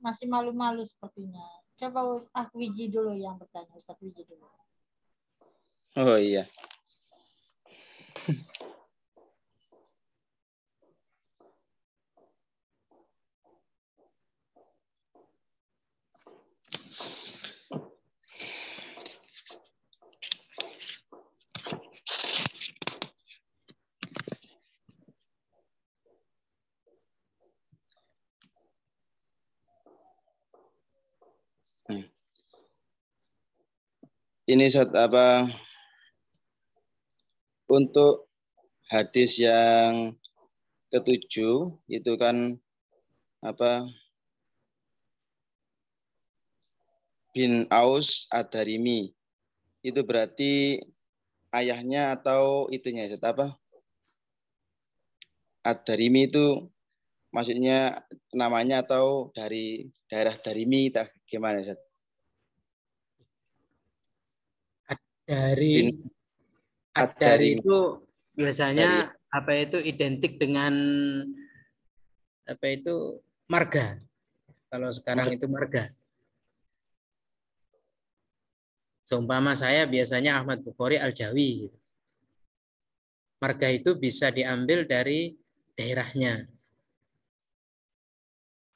Masih malu-malu sepertinya. Coba ah Wiji dulu yang bertanya, Ustaz Wiji dulu. Oh iya. ini apa untuk hadis yang ketujuh itu kan apa bin Aus Adarimi itu berarti ayahnya atau itunya Zat, apa Adarimi itu maksudnya namanya atau dari daerah Darimi tak gimana Zat? dari dari itu biasanya dari, apa itu identik dengan apa itu marga kalau sekarang itu marga seumpama saya biasanya Ahmad Bukhari Al Jawi gitu. marga itu bisa diambil dari daerahnya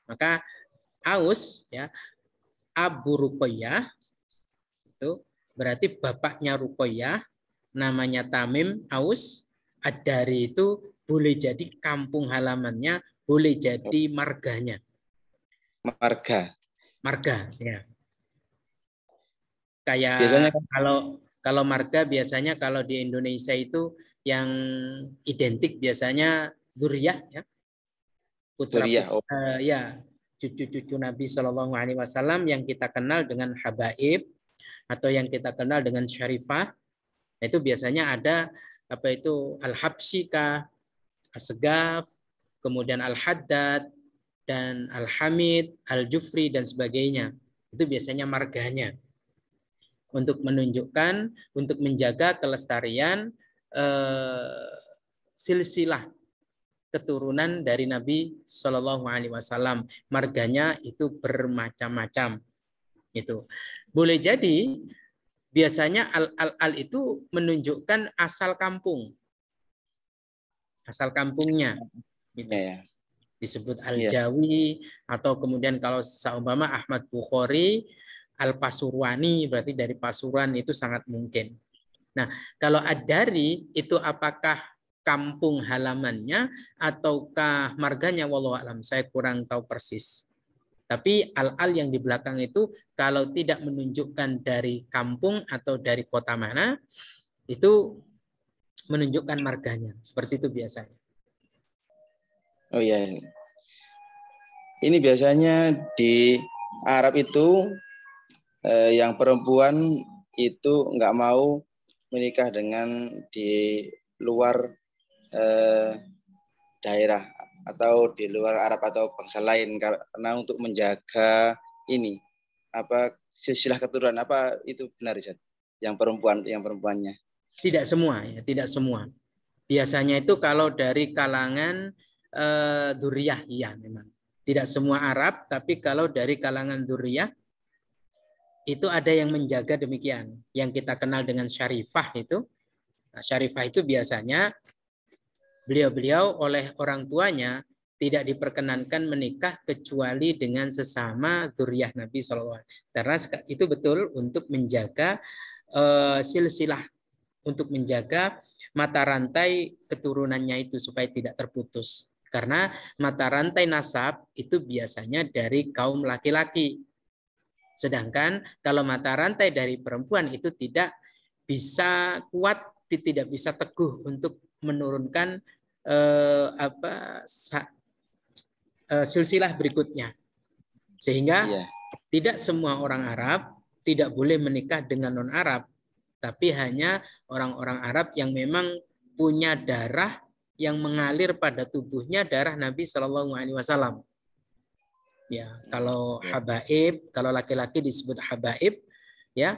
maka Aus ya Abu Rupiah itu Berarti bapaknya Rukoyah, namanya Tamim Aus, Adari itu boleh jadi kampung halamannya, boleh jadi marganya. Marga. Marga, ya. Kayak biasanya kan- kalau kalau marga biasanya kalau di Indonesia itu yang identik biasanya zuriyah ya. Putra, zuriyah. Oh. Eh, ya, cucu-cucu Nabi Shallallahu alaihi wasallam yang kita kenal dengan habaib atau yang kita kenal dengan syarifah itu biasanya ada apa itu al-habsika, asgaf, kemudian al-haddad dan al-hamid, al-jufri dan sebagainya. Itu biasanya marganya untuk menunjukkan untuk menjaga kelestarian eh, silsilah keturunan dari Nabi Shallallahu Alaihi Wasallam marganya itu bermacam-macam itu boleh jadi biasanya al-al-al itu menunjukkan asal kampung. Asal kampungnya. Gitu. Ya, ya. Disebut al-Jawi iya. ya. atau kemudian kalau seumpama Ahmad Bukhari al Pasurwani berarti dari Pasuruan itu sangat mungkin. Nah, kalau adari itu apakah kampung halamannya ataukah marganya wallahu alam saya kurang tahu persis. Tapi al-al yang di belakang itu kalau tidak menunjukkan dari kampung atau dari kota mana, itu menunjukkan marganya. Seperti itu biasanya. Oh iya ini. Iya. Ini biasanya di Arab itu eh, yang perempuan itu nggak mau menikah dengan di luar eh, daerah atau di luar Arab atau bangsa lain karena untuk menjaga ini apa silsilah keturunan apa itu benar Jad? Yang perempuan yang perempuannya. Tidak semua ya, tidak semua. Biasanya itu kalau dari kalangan eh, duriyah iya memang. Tidak semua Arab, tapi kalau dari kalangan duriyah itu ada yang menjaga demikian. Yang kita kenal dengan syarifah itu. Nah, syarifah itu biasanya beliau-beliau oleh orang tuanya tidak diperkenankan menikah kecuali dengan sesama zuriyah Nabi SAW. Karena itu betul untuk menjaga uh, silsilah, untuk menjaga mata rantai keturunannya itu supaya tidak terputus. Karena mata rantai nasab itu biasanya dari kaum laki-laki. Sedangkan kalau mata rantai dari perempuan itu tidak bisa kuat, tidak bisa teguh untuk menurunkan uh, apa sa, uh, silsilah berikutnya. Sehingga iya. tidak semua orang Arab tidak boleh menikah dengan non Arab, tapi hanya orang-orang Arab yang memang punya darah yang mengalir pada tubuhnya darah Nabi Shallallahu Alaihi Wasallam. Ya, kalau ya. habaib, kalau laki-laki disebut habaib, ya,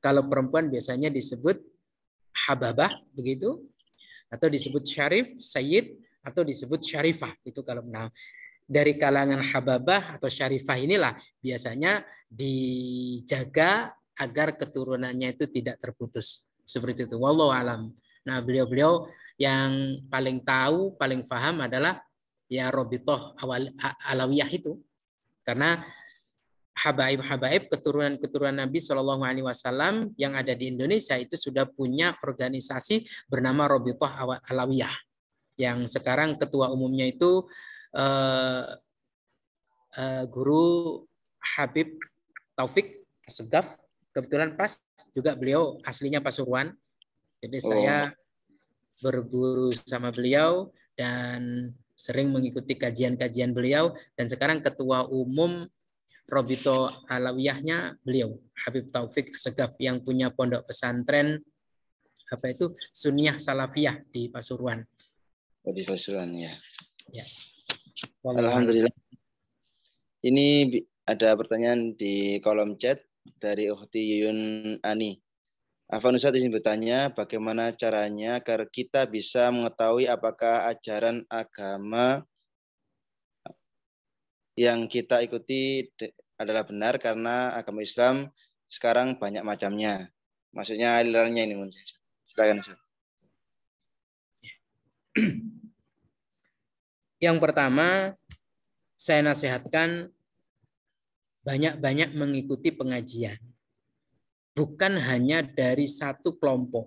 kalau perempuan biasanya disebut hababah, begitu atau disebut syarif, sayyid atau disebut syarifah. Itu kalau nah, dari kalangan hababah atau syarifah inilah biasanya dijaga agar keturunannya itu tidak terputus. Seperti itu. Wallahu alam. Nah, beliau-beliau yang paling tahu, paling paham adalah ya Robitoh awal alawiyah itu. Karena habaib-habaib keturunan-keturunan Nabi Shallallahu Alaihi Wasallam yang ada di Indonesia itu sudah punya organisasi bernama Robitoh Alawiyah yang sekarang ketua umumnya itu uh, uh, guru Habib Taufik Segaf kebetulan pas juga beliau aslinya Pasuruan jadi oh. saya berguru sama beliau dan sering mengikuti kajian-kajian beliau dan sekarang ketua umum Robito Alawiyahnya beliau Habib Taufik Segaf yang punya pondok pesantren apa itu Sunniyah Salafiyah di Pasuruan. Oh, di Pasuruan ya. ya. Alhamdulillah. Ini ada pertanyaan di kolom chat dari Uhti Yuyun Ani. Afan Ustaz izin bertanya, bagaimana caranya agar kita bisa mengetahui apakah ajaran agama yang kita ikuti adalah benar karena agama Islam sekarang banyak macamnya. Maksudnya alirannya ini. Silakan Ustaz. Yang pertama, saya nasihatkan banyak-banyak mengikuti pengajian. Bukan hanya dari satu kelompok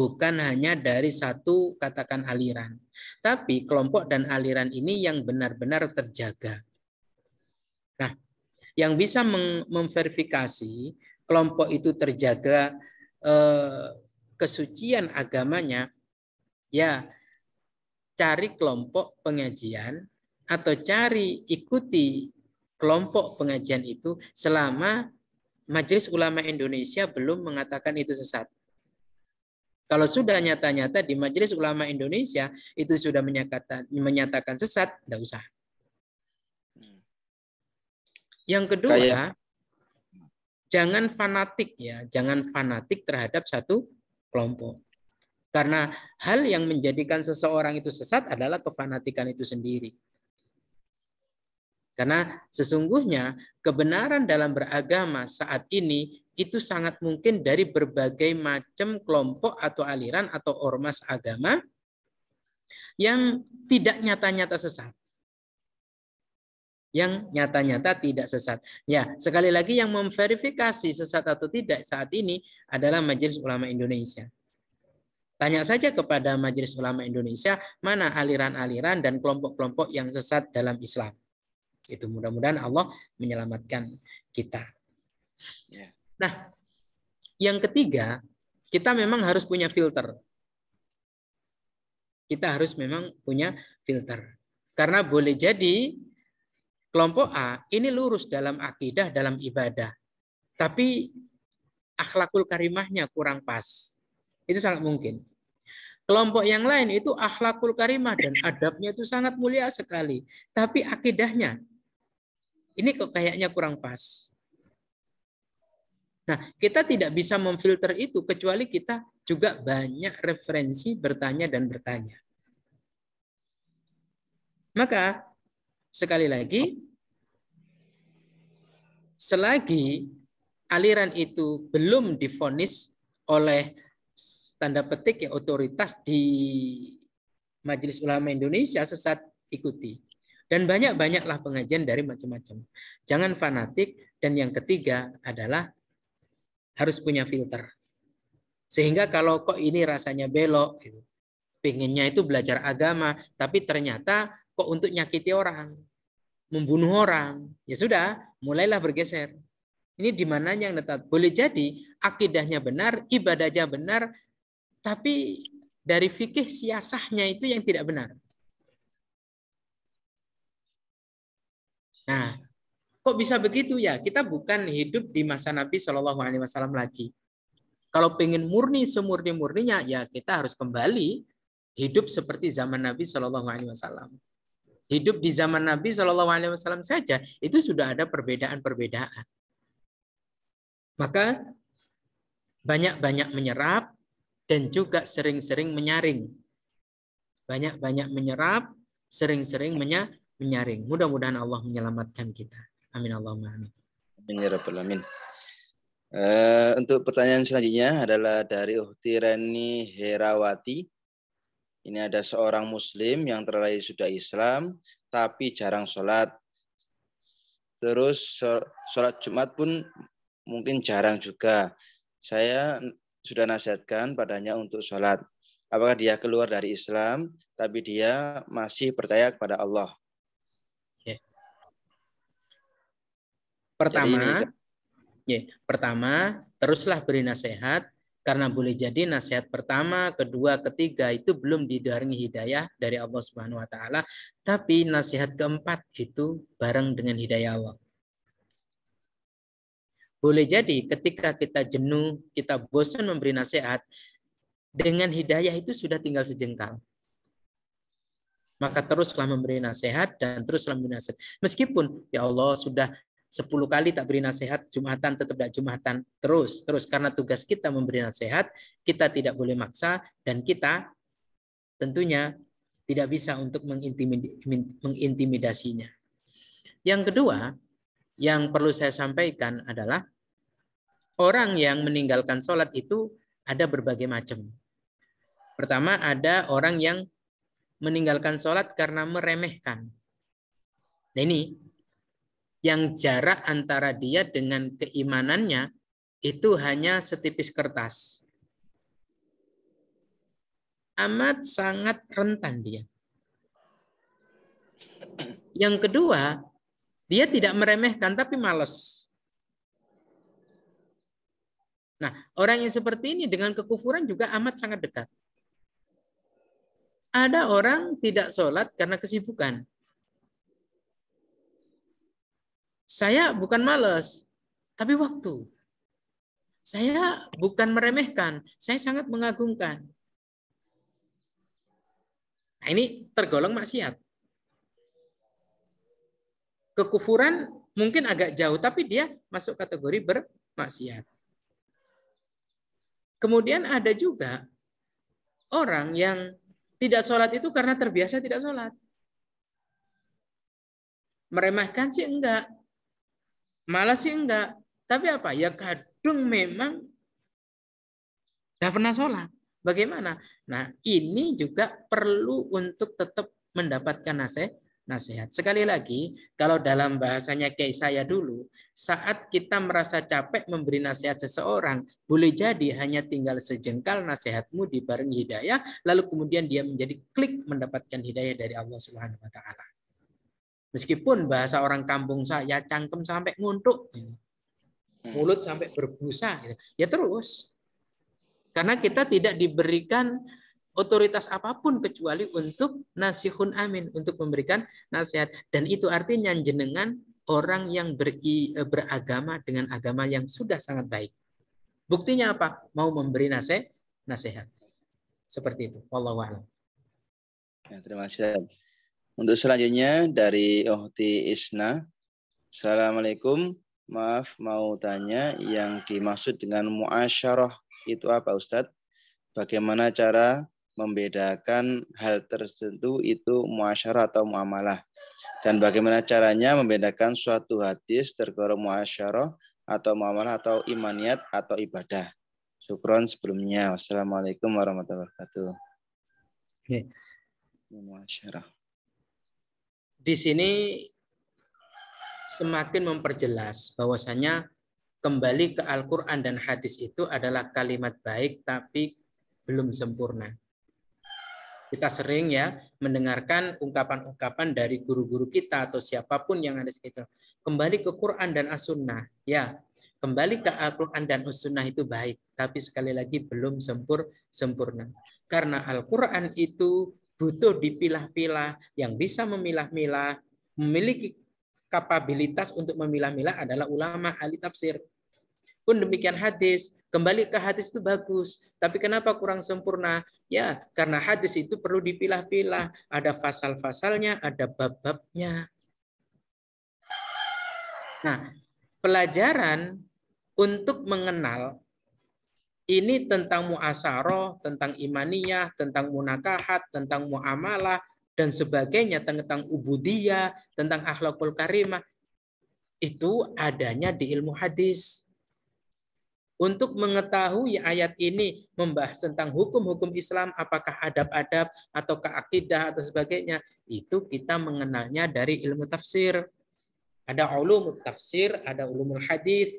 bukan hanya dari satu katakan aliran, tapi kelompok dan aliran ini yang benar-benar terjaga. Nah, yang bisa memverifikasi kelompok itu terjaga eh, kesucian agamanya, ya cari kelompok pengajian atau cari ikuti kelompok pengajian itu selama Majelis Ulama Indonesia belum mengatakan itu sesat. Kalau sudah nyata-nyata di Majelis Ulama Indonesia itu sudah menyatakan, menyatakan sesat, tidak usah. Yang kedua, Kaya. jangan fanatik ya, jangan fanatik terhadap satu kelompok. Karena hal yang menjadikan seseorang itu sesat adalah kefanatikan itu sendiri. Karena sesungguhnya kebenaran dalam beragama saat ini itu sangat mungkin dari berbagai macam kelompok atau aliran atau ormas agama yang tidak nyata-nyata sesat. Yang nyata-nyata tidak sesat. Ya, sekali lagi yang memverifikasi sesat atau tidak saat ini adalah Majelis Ulama Indonesia. Tanya saja kepada Majelis Ulama Indonesia mana aliran-aliran dan kelompok-kelompok yang sesat dalam Islam. Itu mudah-mudahan Allah menyelamatkan kita. Yeah. Nah, yang ketiga, kita memang harus punya filter. Kita harus memang punya filter. Karena boleh jadi kelompok A ini lurus dalam akidah, dalam ibadah. Tapi akhlakul karimahnya kurang pas. Itu sangat mungkin. Kelompok yang lain itu akhlakul karimah dan adabnya itu sangat mulia sekali. Tapi akidahnya ini kok kayaknya kurang pas. Nah, kita tidak bisa memfilter itu kecuali kita juga banyak referensi bertanya dan bertanya. Maka sekali lagi selagi aliran itu belum difonis oleh tanda petik ya otoritas di Majelis Ulama Indonesia sesat ikuti. Dan banyak-banyaklah pengajian dari macam-macam. Jangan fanatik dan yang ketiga adalah harus punya filter. Sehingga kalau kok ini rasanya belok, gitu. pengennya itu belajar agama, tapi ternyata kok untuk nyakiti orang, membunuh orang, ya sudah, mulailah bergeser. Ini di mana yang letak? Boleh jadi akidahnya benar, ibadahnya benar, tapi dari fikih siasahnya itu yang tidak benar. Nah, kok bisa begitu ya? Kita bukan hidup di masa Nabi Shallallahu Alaihi Wasallam lagi. Kalau pengen murni semurni murninya, ya kita harus kembali hidup seperti zaman Nabi Shallallahu Alaihi Wasallam. Hidup di zaman Nabi Shallallahu Alaihi Wasallam saja itu sudah ada perbedaan-perbedaan. Maka banyak-banyak menyerap dan juga sering-sering menyaring. Banyak-banyak menyerap, sering-sering menyaring. Mudah-mudahan Allah menyelamatkan kita. Amin Allahumma amin. Amin ya rabbal alamin. Uh, untuk pertanyaan selanjutnya adalah dari Reni Herawati. Ini ada seorang muslim yang terlahir sudah Islam tapi jarang sholat. Terus sholat Jumat pun mungkin jarang juga. Saya sudah nasihatkan padanya untuk sholat. Apakah dia keluar dari Islam, tapi dia masih percaya kepada Allah. Pertama, ya, pertama teruslah beri nasihat karena boleh jadi nasihat pertama, kedua, ketiga itu belum didarangi hidayah dari Allah Subhanahu wa taala, tapi nasihat keempat itu bareng dengan hidayah Allah. Boleh jadi ketika kita jenuh, kita bosan memberi nasihat, dengan hidayah itu sudah tinggal sejengkal. Maka teruslah memberi nasihat dan teruslah memberi nasihat. Meskipun, ya Allah, sudah 10 kali tak beri nasihat Jumatan tetap tidak Jumatan terus terus karena tugas kita memberi nasihat kita tidak boleh maksa dan kita tentunya tidak bisa untuk mengintimidasinya. Yang kedua yang perlu saya sampaikan adalah orang yang meninggalkan sholat itu ada berbagai macam. Pertama ada orang yang meninggalkan sholat karena meremehkan. Nah ini yang jarak antara dia dengan keimanannya itu hanya setipis kertas. Amat sangat rentan dia. Yang kedua, dia tidak meremehkan tapi males. Nah, orang yang seperti ini dengan kekufuran juga amat sangat dekat. Ada orang tidak sholat karena kesibukan. Saya bukan males, tapi waktu. Saya bukan meremehkan, saya sangat mengagumkan. Nah, ini tergolong maksiat. Kekufuran mungkin agak jauh, tapi dia masuk kategori bermaksiat. Kemudian ada juga orang yang tidak sholat itu karena terbiasa tidak sholat. Meremehkan sih enggak, Malas sih enggak. Tapi apa? Ya kadung memang enggak pernah sholat. Bagaimana? Nah ini juga perlu untuk tetap mendapatkan nasihat. Nasihat. Sekali lagi, kalau dalam bahasanya kayak saya dulu, saat kita merasa capek memberi nasihat seseorang, boleh jadi hanya tinggal sejengkal nasihatmu di dibarengi hidayah, lalu kemudian dia menjadi klik mendapatkan hidayah dari Allah Subhanahu wa taala. Meskipun bahasa orang kampung saya cangkem sampai nguntuk, hmm. mulut sampai berbusa, gitu. ya terus. Karena kita tidak diberikan otoritas apapun kecuali untuk nasihun amin, untuk memberikan nasihat. Dan itu artinya jenengan orang yang beri, eh, beragama dengan agama yang sudah sangat baik. Buktinya apa? Mau memberi nasihat, nasihat. Seperti itu. Wallahu Ya, terima kasih. Untuk selanjutnya dari Ohti Isna. Assalamualaikum. Maaf mau tanya yang dimaksud dengan muasyarah itu apa Ustadz? Bagaimana cara membedakan hal tertentu itu muasyarah atau muamalah? Dan bagaimana caranya membedakan suatu hadis tergolong muasyarah atau muamalah atau imaniat atau ibadah? Syukron sebelumnya. Wassalamualaikum warahmatullahi wabarakatuh. Okay. Muasyarah di sini semakin memperjelas bahwasanya kembali ke Al-Quran dan hadis itu adalah kalimat baik tapi belum sempurna. Kita sering ya mendengarkan ungkapan-ungkapan dari guru-guru kita atau siapapun yang ada sekitar. Kembali ke Quran dan As-Sunnah. Ya, kembali ke Al-Quran dan As-Sunnah itu baik. Tapi sekali lagi belum sempur sempurna. Karena Al-Quran itu butuh dipilah-pilah, yang bisa memilah-milah, memiliki kapabilitas untuk memilah-milah adalah ulama ahli tafsir. Pun demikian hadis, kembali ke hadis itu bagus, tapi kenapa kurang sempurna? Ya, karena hadis itu perlu dipilah-pilah, ada fasal-fasalnya, ada bab-babnya. Nah, pelajaran untuk mengenal ini tentang muasaroh, tentang imaniyah, tentang munakahat, tentang muamalah, dan sebagainya, tentang ubudiyah, tentang akhlakul karimah, itu adanya di ilmu hadis. Untuk mengetahui ayat ini membahas tentang hukum-hukum Islam, apakah adab-adab atau keakidah atau sebagainya, itu kita mengenalnya dari ilmu tafsir. Ada ulumul tafsir, ada ulumul hadis,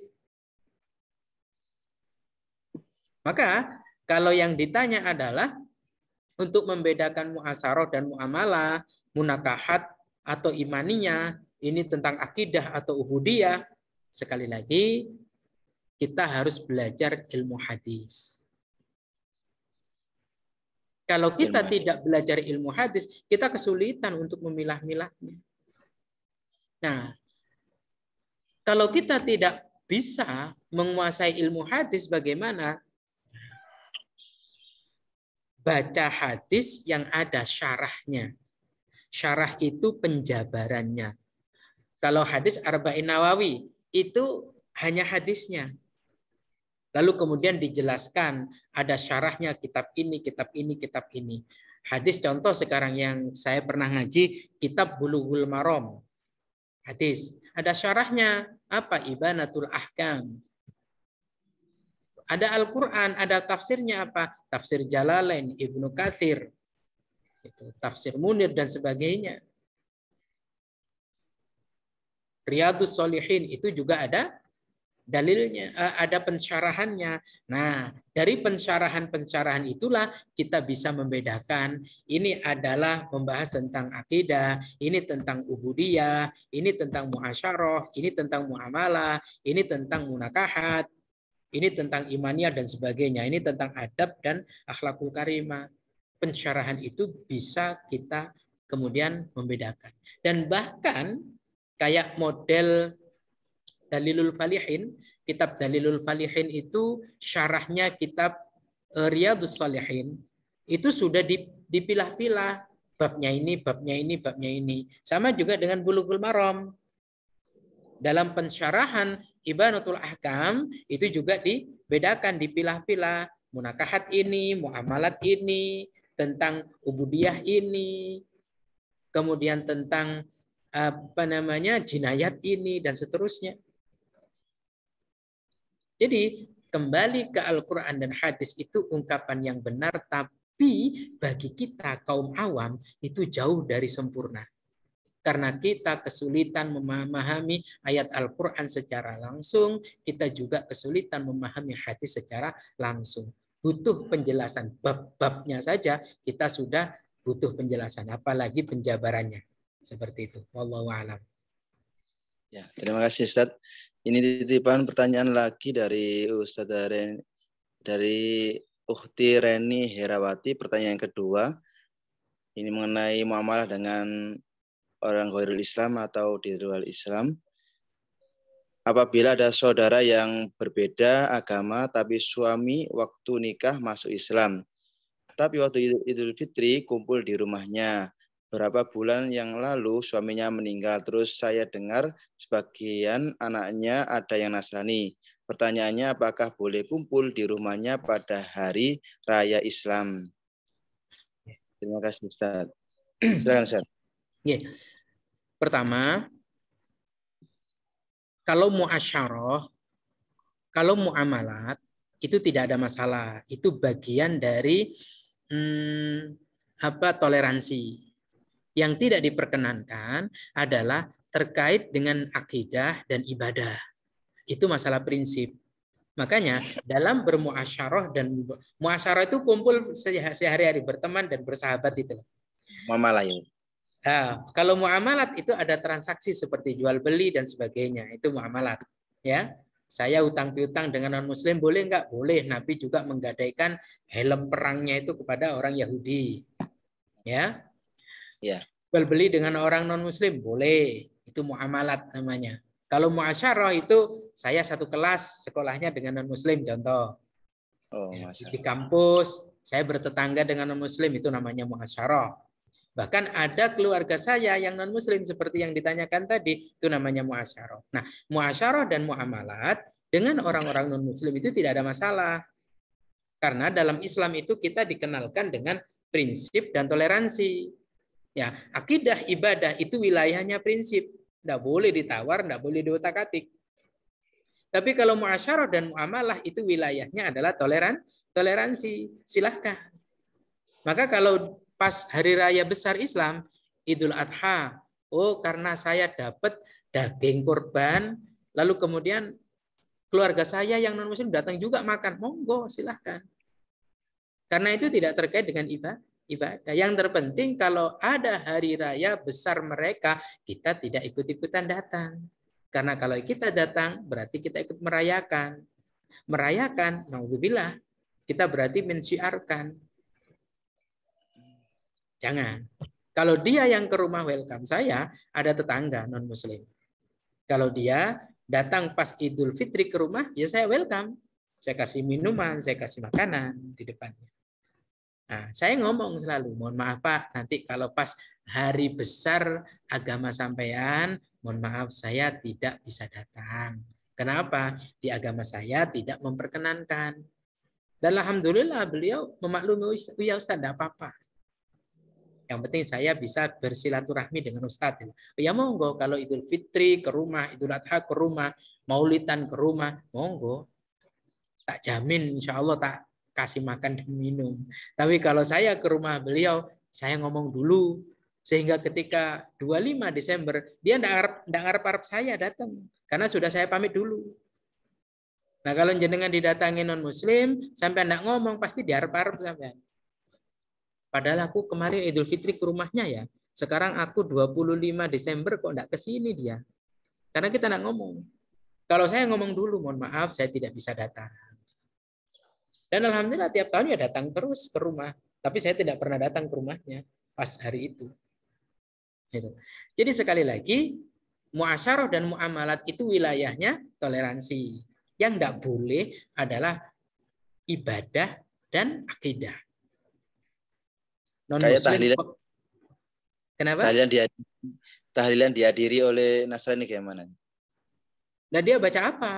Maka kalau yang ditanya adalah untuk membedakan muasaroh dan muamalah, munakahat atau imaninya, ini tentang akidah atau ubudiyah, sekali lagi kita harus belajar ilmu hadis. Kalau kita ilmu. tidak belajar ilmu hadis, kita kesulitan untuk memilah-milahnya. Nah, kalau kita tidak bisa menguasai ilmu hadis, bagaimana baca hadis yang ada syarahnya. Syarah itu penjabarannya. Kalau hadis Arba'in Nawawi, itu hanya hadisnya. Lalu kemudian dijelaskan ada syarahnya kitab ini, kitab ini, kitab ini. Hadis contoh sekarang yang saya pernah ngaji, kitab Bulughul Maram. Hadis. Ada syarahnya, apa? Ibanatul Ahkam ada Al-Quran, ada tafsirnya apa? Tafsir Jalalain, Ibnu Kathir, itu, tafsir Munir, dan sebagainya. Riyadus Solihin itu juga ada dalilnya, eh, ada pensyarahannya. Nah, dari pensyarahan-pensyarahan itulah kita bisa membedakan ini adalah membahas tentang akidah, ini tentang ubudiyah, ini tentang muasyarah, ini tentang muamalah, ini tentang munakahat, ini tentang imania dan sebagainya. Ini tentang adab dan akhlakul karimah. Pencerahan itu bisa kita kemudian membedakan. Dan bahkan kayak model Dalilul Falihin, kitab Dalilul Falihin itu syarahnya kitab eh, Riyadus Salihin, itu sudah dipilah-pilah babnya ini, babnya ini, babnya ini. Sama juga dengan Bulughul Maram. Dalam pensyarahan ibanatul ahkam itu juga dibedakan, dipilah-pilah. Munakahat ini, muamalat ini, tentang ubudiyah ini, kemudian tentang apa namanya jinayat ini dan seterusnya. Jadi kembali ke Al-Quran dan hadis itu ungkapan yang benar, tapi bagi kita kaum awam itu jauh dari sempurna karena kita kesulitan memahami ayat Al-Quran secara langsung, kita juga kesulitan memahami hati secara langsung. Butuh penjelasan bab-babnya saja, kita sudah butuh penjelasan, apalagi penjabarannya. Seperti itu. Wallahu a'lam. Ya, terima kasih Ustaz. Ini titipan pertanyaan lagi dari Ustaz dari, dari Uhti Reni Herawati. Pertanyaan kedua, ini mengenai muamalah dengan orang Ghairul Islam atau di luar Islam. Apabila ada saudara yang berbeda agama tapi suami waktu nikah masuk Islam. Tapi waktu Idul Fitri kumpul di rumahnya. Berapa bulan yang lalu suaminya meninggal terus saya dengar sebagian anaknya ada yang Nasrani. Pertanyaannya apakah boleh kumpul di rumahnya pada hari raya Islam? Terima kasih Ustaz. Silakan Ustaz. Ya Pertama, kalau muasyarah, kalau muamalat itu tidak ada masalah. Itu bagian dari hmm, apa toleransi. Yang tidak diperkenankan adalah terkait dengan akidah dan ibadah. Itu masalah prinsip. Makanya dalam bermuasyarah dan muasyarah itu kumpul sehari-hari berteman dan bersahabat itu. Mamalah ini. Nah, kalau muamalat itu ada transaksi seperti jual beli dan sebagainya, itu muamalat. Ya, saya utang piutang dengan non Muslim boleh nggak? Boleh. Nabi juga menggadaikan helm perangnya itu kepada orang Yahudi. Ya. Ya. Jual beli dengan orang non Muslim boleh. Itu muamalat namanya. Kalau muasyarah itu saya satu kelas sekolahnya dengan non Muslim contoh. Oh, ya, di kampus saya bertetangga dengan non Muslim itu namanya muasyarah Bahkan ada keluarga saya yang non-muslim seperti yang ditanyakan tadi, itu namanya muasyarah. Nah, muasyarah dan muamalat dengan orang-orang non-muslim itu tidak ada masalah. Karena dalam Islam itu kita dikenalkan dengan prinsip dan toleransi. Ya, akidah ibadah itu wilayahnya prinsip. Tidak boleh ditawar, tidak boleh diutak-atik. Tapi kalau muasyarah dan muamalah itu wilayahnya adalah toleran, toleransi. Silahkan. Maka kalau pas hari raya besar Islam, Idul Adha. Oh, karena saya dapat daging kurban, lalu kemudian keluarga saya yang non muslim datang juga makan. Monggo, silahkan. Karena itu tidak terkait dengan ibadah ibadah. Yang terpenting kalau ada hari raya besar mereka, kita tidak ikut-ikutan datang. Karena kalau kita datang, berarti kita ikut merayakan. Merayakan, naudzubillah, kita berarti mensiarkan. Jangan. Kalau dia yang ke rumah welcome saya, ada tetangga non-muslim. Kalau dia datang pas Idul Fitri ke rumah, ya saya welcome. Saya kasih minuman, saya kasih makanan di depannya. Nah, saya ngomong selalu, mohon maaf Pak, nanti kalau pas hari besar agama sampean, mohon maaf saya tidak bisa datang. Kenapa? Di agama saya tidak memperkenankan. Dan Alhamdulillah beliau memaklumi, ya Ustaz, tidak apa-apa. Yang penting saya bisa bersilaturahmi dengan Ustadz. Ya monggo kalau Idul Fitri ke rumah, Idul Adha ke rumah, Maulidan ke rumah, monggo. Tak jamin insya Allah tak kasih makan dan minum. Tapi kalau saya ke rumah beliau, saya ngomong dulu. Sehingga ketika 25 Desember, dia tidak harap, ngarep harap saya datang. Karena sudah saya pamit dulu. Nah kalau jenengan didatangi non muslim, sampai tidak ngomong pasti diharap-harap sampai. Padahal aku kemarin Idul Fitri ke rumahnya ya. Sekarang aku 25 Desember kok enggak ke sini dia. Karena kita enggak ngomong. Kalau saya ngomong dulu, mohon maaf, saya tidak bisa datang. Dan alhamdulillah tiap tahun ya datang terus ke rumah. Tapi saya tidak pernah datang ke rumahnya pas hari itu. Gitu. Jadi sekali lagi, muasyarah dan muamalat itu wilayahnya toleransi. Yang tidak boleh adalah ibadah dan akidah non kayak tahlilan kenapa tahlilan dihadiri, tahlilan dihadiri oleh Nasrani kayak mana nah dia baca apa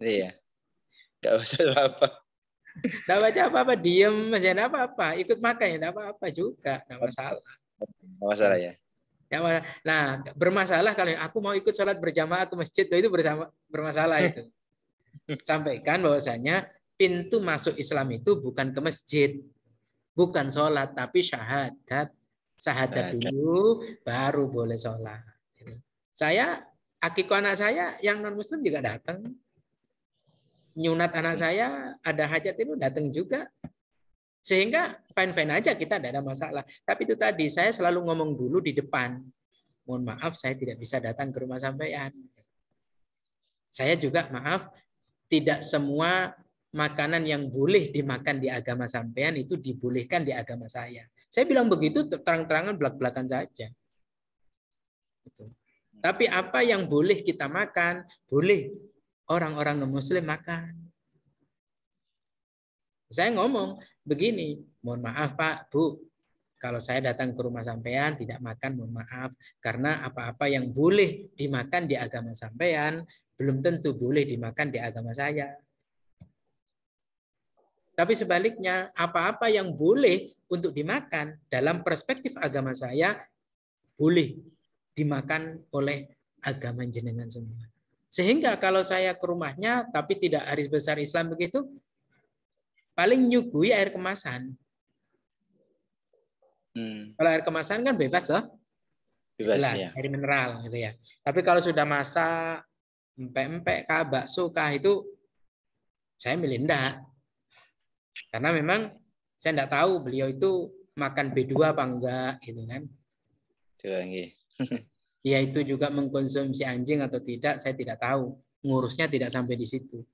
iya nggak baca apa apa nggak baca apa apa diem masih ya, apa apa ikut makan ya nggak apa apa juga nggak masalah nggak masalah ya Nah, bermasalah kalau aku mau ikut sholat berjamaah ke masjid, itu bersama, bermasalah itu. Sampaikan bahwasanya pintu masuk Islam itu bukan ke masjid, bukan sholat tapi syahadat syahadat dulu baru boleh sholat gitu. saya akiko anak saya yang non muslim juga datang nyunat anak hmm. saya ada hajat itu datang juga sehingga fine fine aja kita tidak ada masalah tapi itu tadi saya selalu ngomong dulu di depan mohon maaf saya tidak bisa datang ke rumah sampean saya juga maaf tidak semua makanan yang boleh dimakan di agama sampean itu dibolehkan di agama saya. Saya bilang begitu terang-terangan belak-belakan saja. Gitu. Tapi apa yang boleh kita makan, boleh orang-orang non-muslim makan. Saya ngomong begini, mohon maaf Pak, Bu, kalau saya datang ke rumah sampean tidak makan, mohon maaf. Karena apa-apa yang boleh dimakan di agama sampean, belum tentu boleh dimakan di agama saya. Tapi sebaliknya, apa-apa yang boleh untuk dimakan dalam perspektif agama saya boleh dimakan oleh agama jenengan semua. Sehingga kalau saya ke rumahnya tapi tidak hari besar Islam begitu, paling nyugui air kemasan. Hmm. Kalau air kemasan kan bebas loh. Bebas, Jelas, ya. air mineral gitu ya. Tapi kalau sudah masak empek-empek kah, bakso itu saya milih enggak. Karena memang saya tidak tahu beliau itu makan B2 apa enggak gitu kan. Dia iya, itu juga mengkonsumsi anjing atau tidak, saya tidak tahu. Ngurusnya tidak sampai di situ.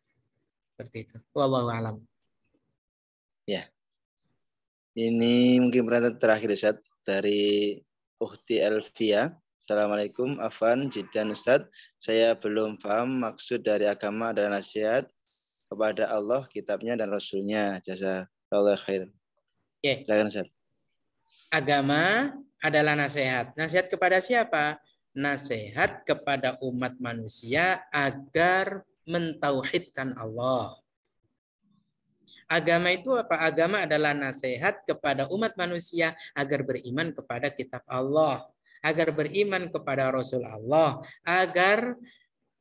Seperti itu. Wallahu alam. Ya. Ini mungkin pertanyaan terakhir Ustaz dari Uhti Elvia. Assalamualaikum, Afan, Jidan Ustaz. Saya belum paham maksud dari agama adalah nasihat kepada Allah, kitabnya dan rasulnya. jasa Allah khair. Okay. Silakan Ustaz. Agama adalah nasihat. Nasihat kepada siapa? Nasihat kepada umat manusia agar mentauhidkan Allah. Agama itu apa? Agama adalah nasihat kepada umat manusia agar beriman kepada kitab Allah, agar beriman kepada Rasul Allah, agar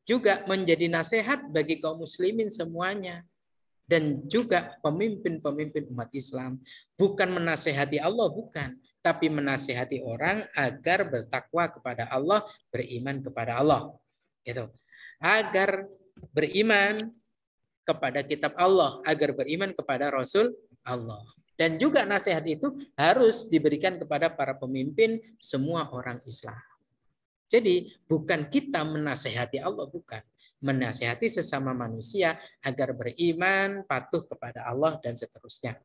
juga menjadi nasihat bagi kaum muslimin semuanya dan juga pemimpin-pemimpin umat Islam bukan menasehati Allah bukan tapi menasehati orang agar bertakwa kepada Allah beriman kepada Allah gitu agar beriman kepada kitab Allah agar beriman kepada Rasul Allah dan juga nasihat itu harus diberikan kepada para pemimpin semua orang Islam jadi bukan kita menasehati Allah, bukan. Menasehati sesama manusia agar beriman, patuh kepada Allah, dan seterusnya.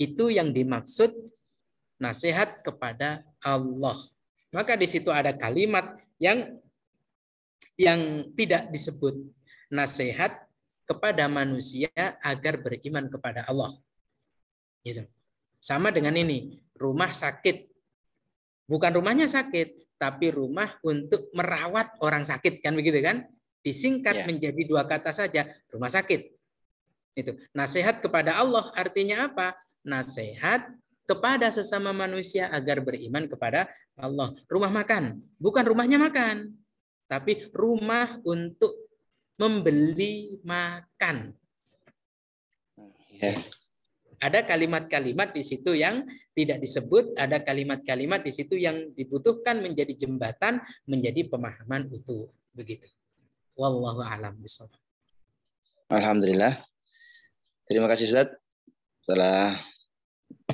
Itu yang dimaksud nasihat kepada Allah. Maka di situ ada kalimat yang yang tidak disebut nasihat kepada manusia agar beriman kepada Allah. Gitu. Sama dengan ini, rumah sakit. Bukan rumahnya sakit, tapi rumah untuk merawat orang sakit kan begitu kan? Disingkat yeah. menjadi dua kata saja, rumah sakit. Itu. Nasihat kepada Allah artinya apa? Nasihat kepada sesama manusia agar beriman kepada Allah. Rumah makan, bukan rumahnya makan, tapi rumah untuk membeli makan. Iya. Ada kalimat-kalimat di situ yang tidak disebut, ada kalimat-kalimat di situ yang dibutuhkan menjadi jembatan, menjadi pemahaman utuh. Begitu. Wallahu a'lam bishawab. Alhamdulillah. Terima kasih Ustaz telah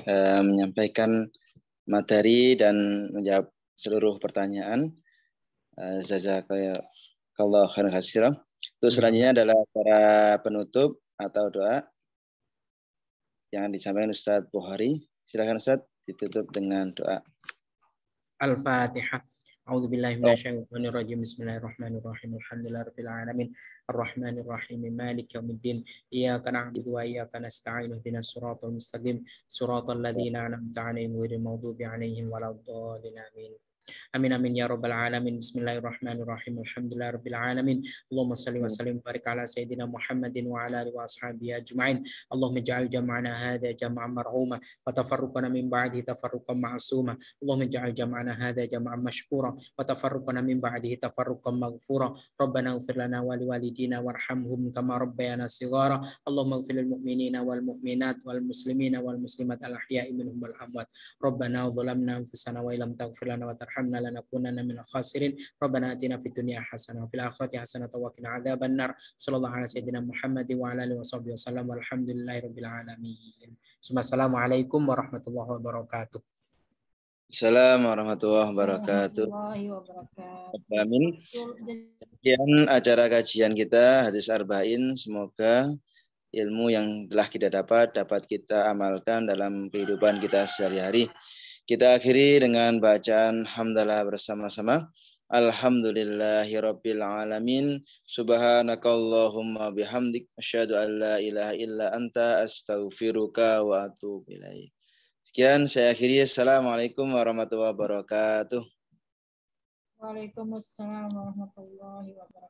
e, menyampaikan materi dan menjawab seluruh pertanyaan. kalau eh, Jazakallah khairan Terus selanjutnya adalah para penutup atau doa yang disampaikan Ustaz Bukhari. Silakan Ustaz ditutup dengan doa. Al-Fatihah. أعوذ بالله من الشيطان الرجيم بسم الله الرحمن الرحيم الحمد لله رب العالمين الرحمن الرحيم مالك يوم الدين إياك نعبد وإياك نستعين اهدنا الصراط المستقيم صراط الذين أنعمت عليهم غير المغضوب عليهم ولا الضالين آمين Amin amin ya rabbal alamin. Bismillahirrahmanirrahim. Alhamdulillah rabbil alamin. Allahumma salli wa sallim barik ala sayyidina Muhammadin wa ala alihi wa ashabihi ajma'in. Allahumma ja'al jam'ana hadha jam'an marhuma wa tafarruqana min ba'dihi tafarruqan ma'suma. Allahumma ja'al jam'ana hadha jam'an mashkura wa tafarruqana min ba'dihi tafarruqan maghfura. Rabbana ighfir lana wa liwalidina warhamhum kama rabbayana صغارا Wal muslimina wal muslimat والمسلمين والمسلمات الأحياء منهم والأموات ربنا ظلمنا أنفسنا وإن لم تغفر لنا وترحمنا lanakunanna minal khasirin. Rabbana atina dunya hasanah wa fil akhirati hasanah wa qina adzaban Sallallahu alaihi sayyidina Muhammad wa ala Assalamualaikum warahmatullahi wabarakatuh. Assalamualaikum warahmatullahi wabarakatuh. Amin. Sekian acara kajian kita hadis arba'in. Semoga ilmu yang telah kita dapat dapat kita amalkan dalam kehidupan kita sehari-hari. Kita akhiri dengan bacaan hamdalah bersama-sama. Alhamdulillahirabbil Alamin Subhanakallahumma bihamdik asyhadu an la ilaha illa anta astaghfiruka wa atubu ilaik. Sekian saya akhiri Assalamualaikum warahmatullahi wabarakatuh Waalaikumsalam warahmatullahi wabarakatuh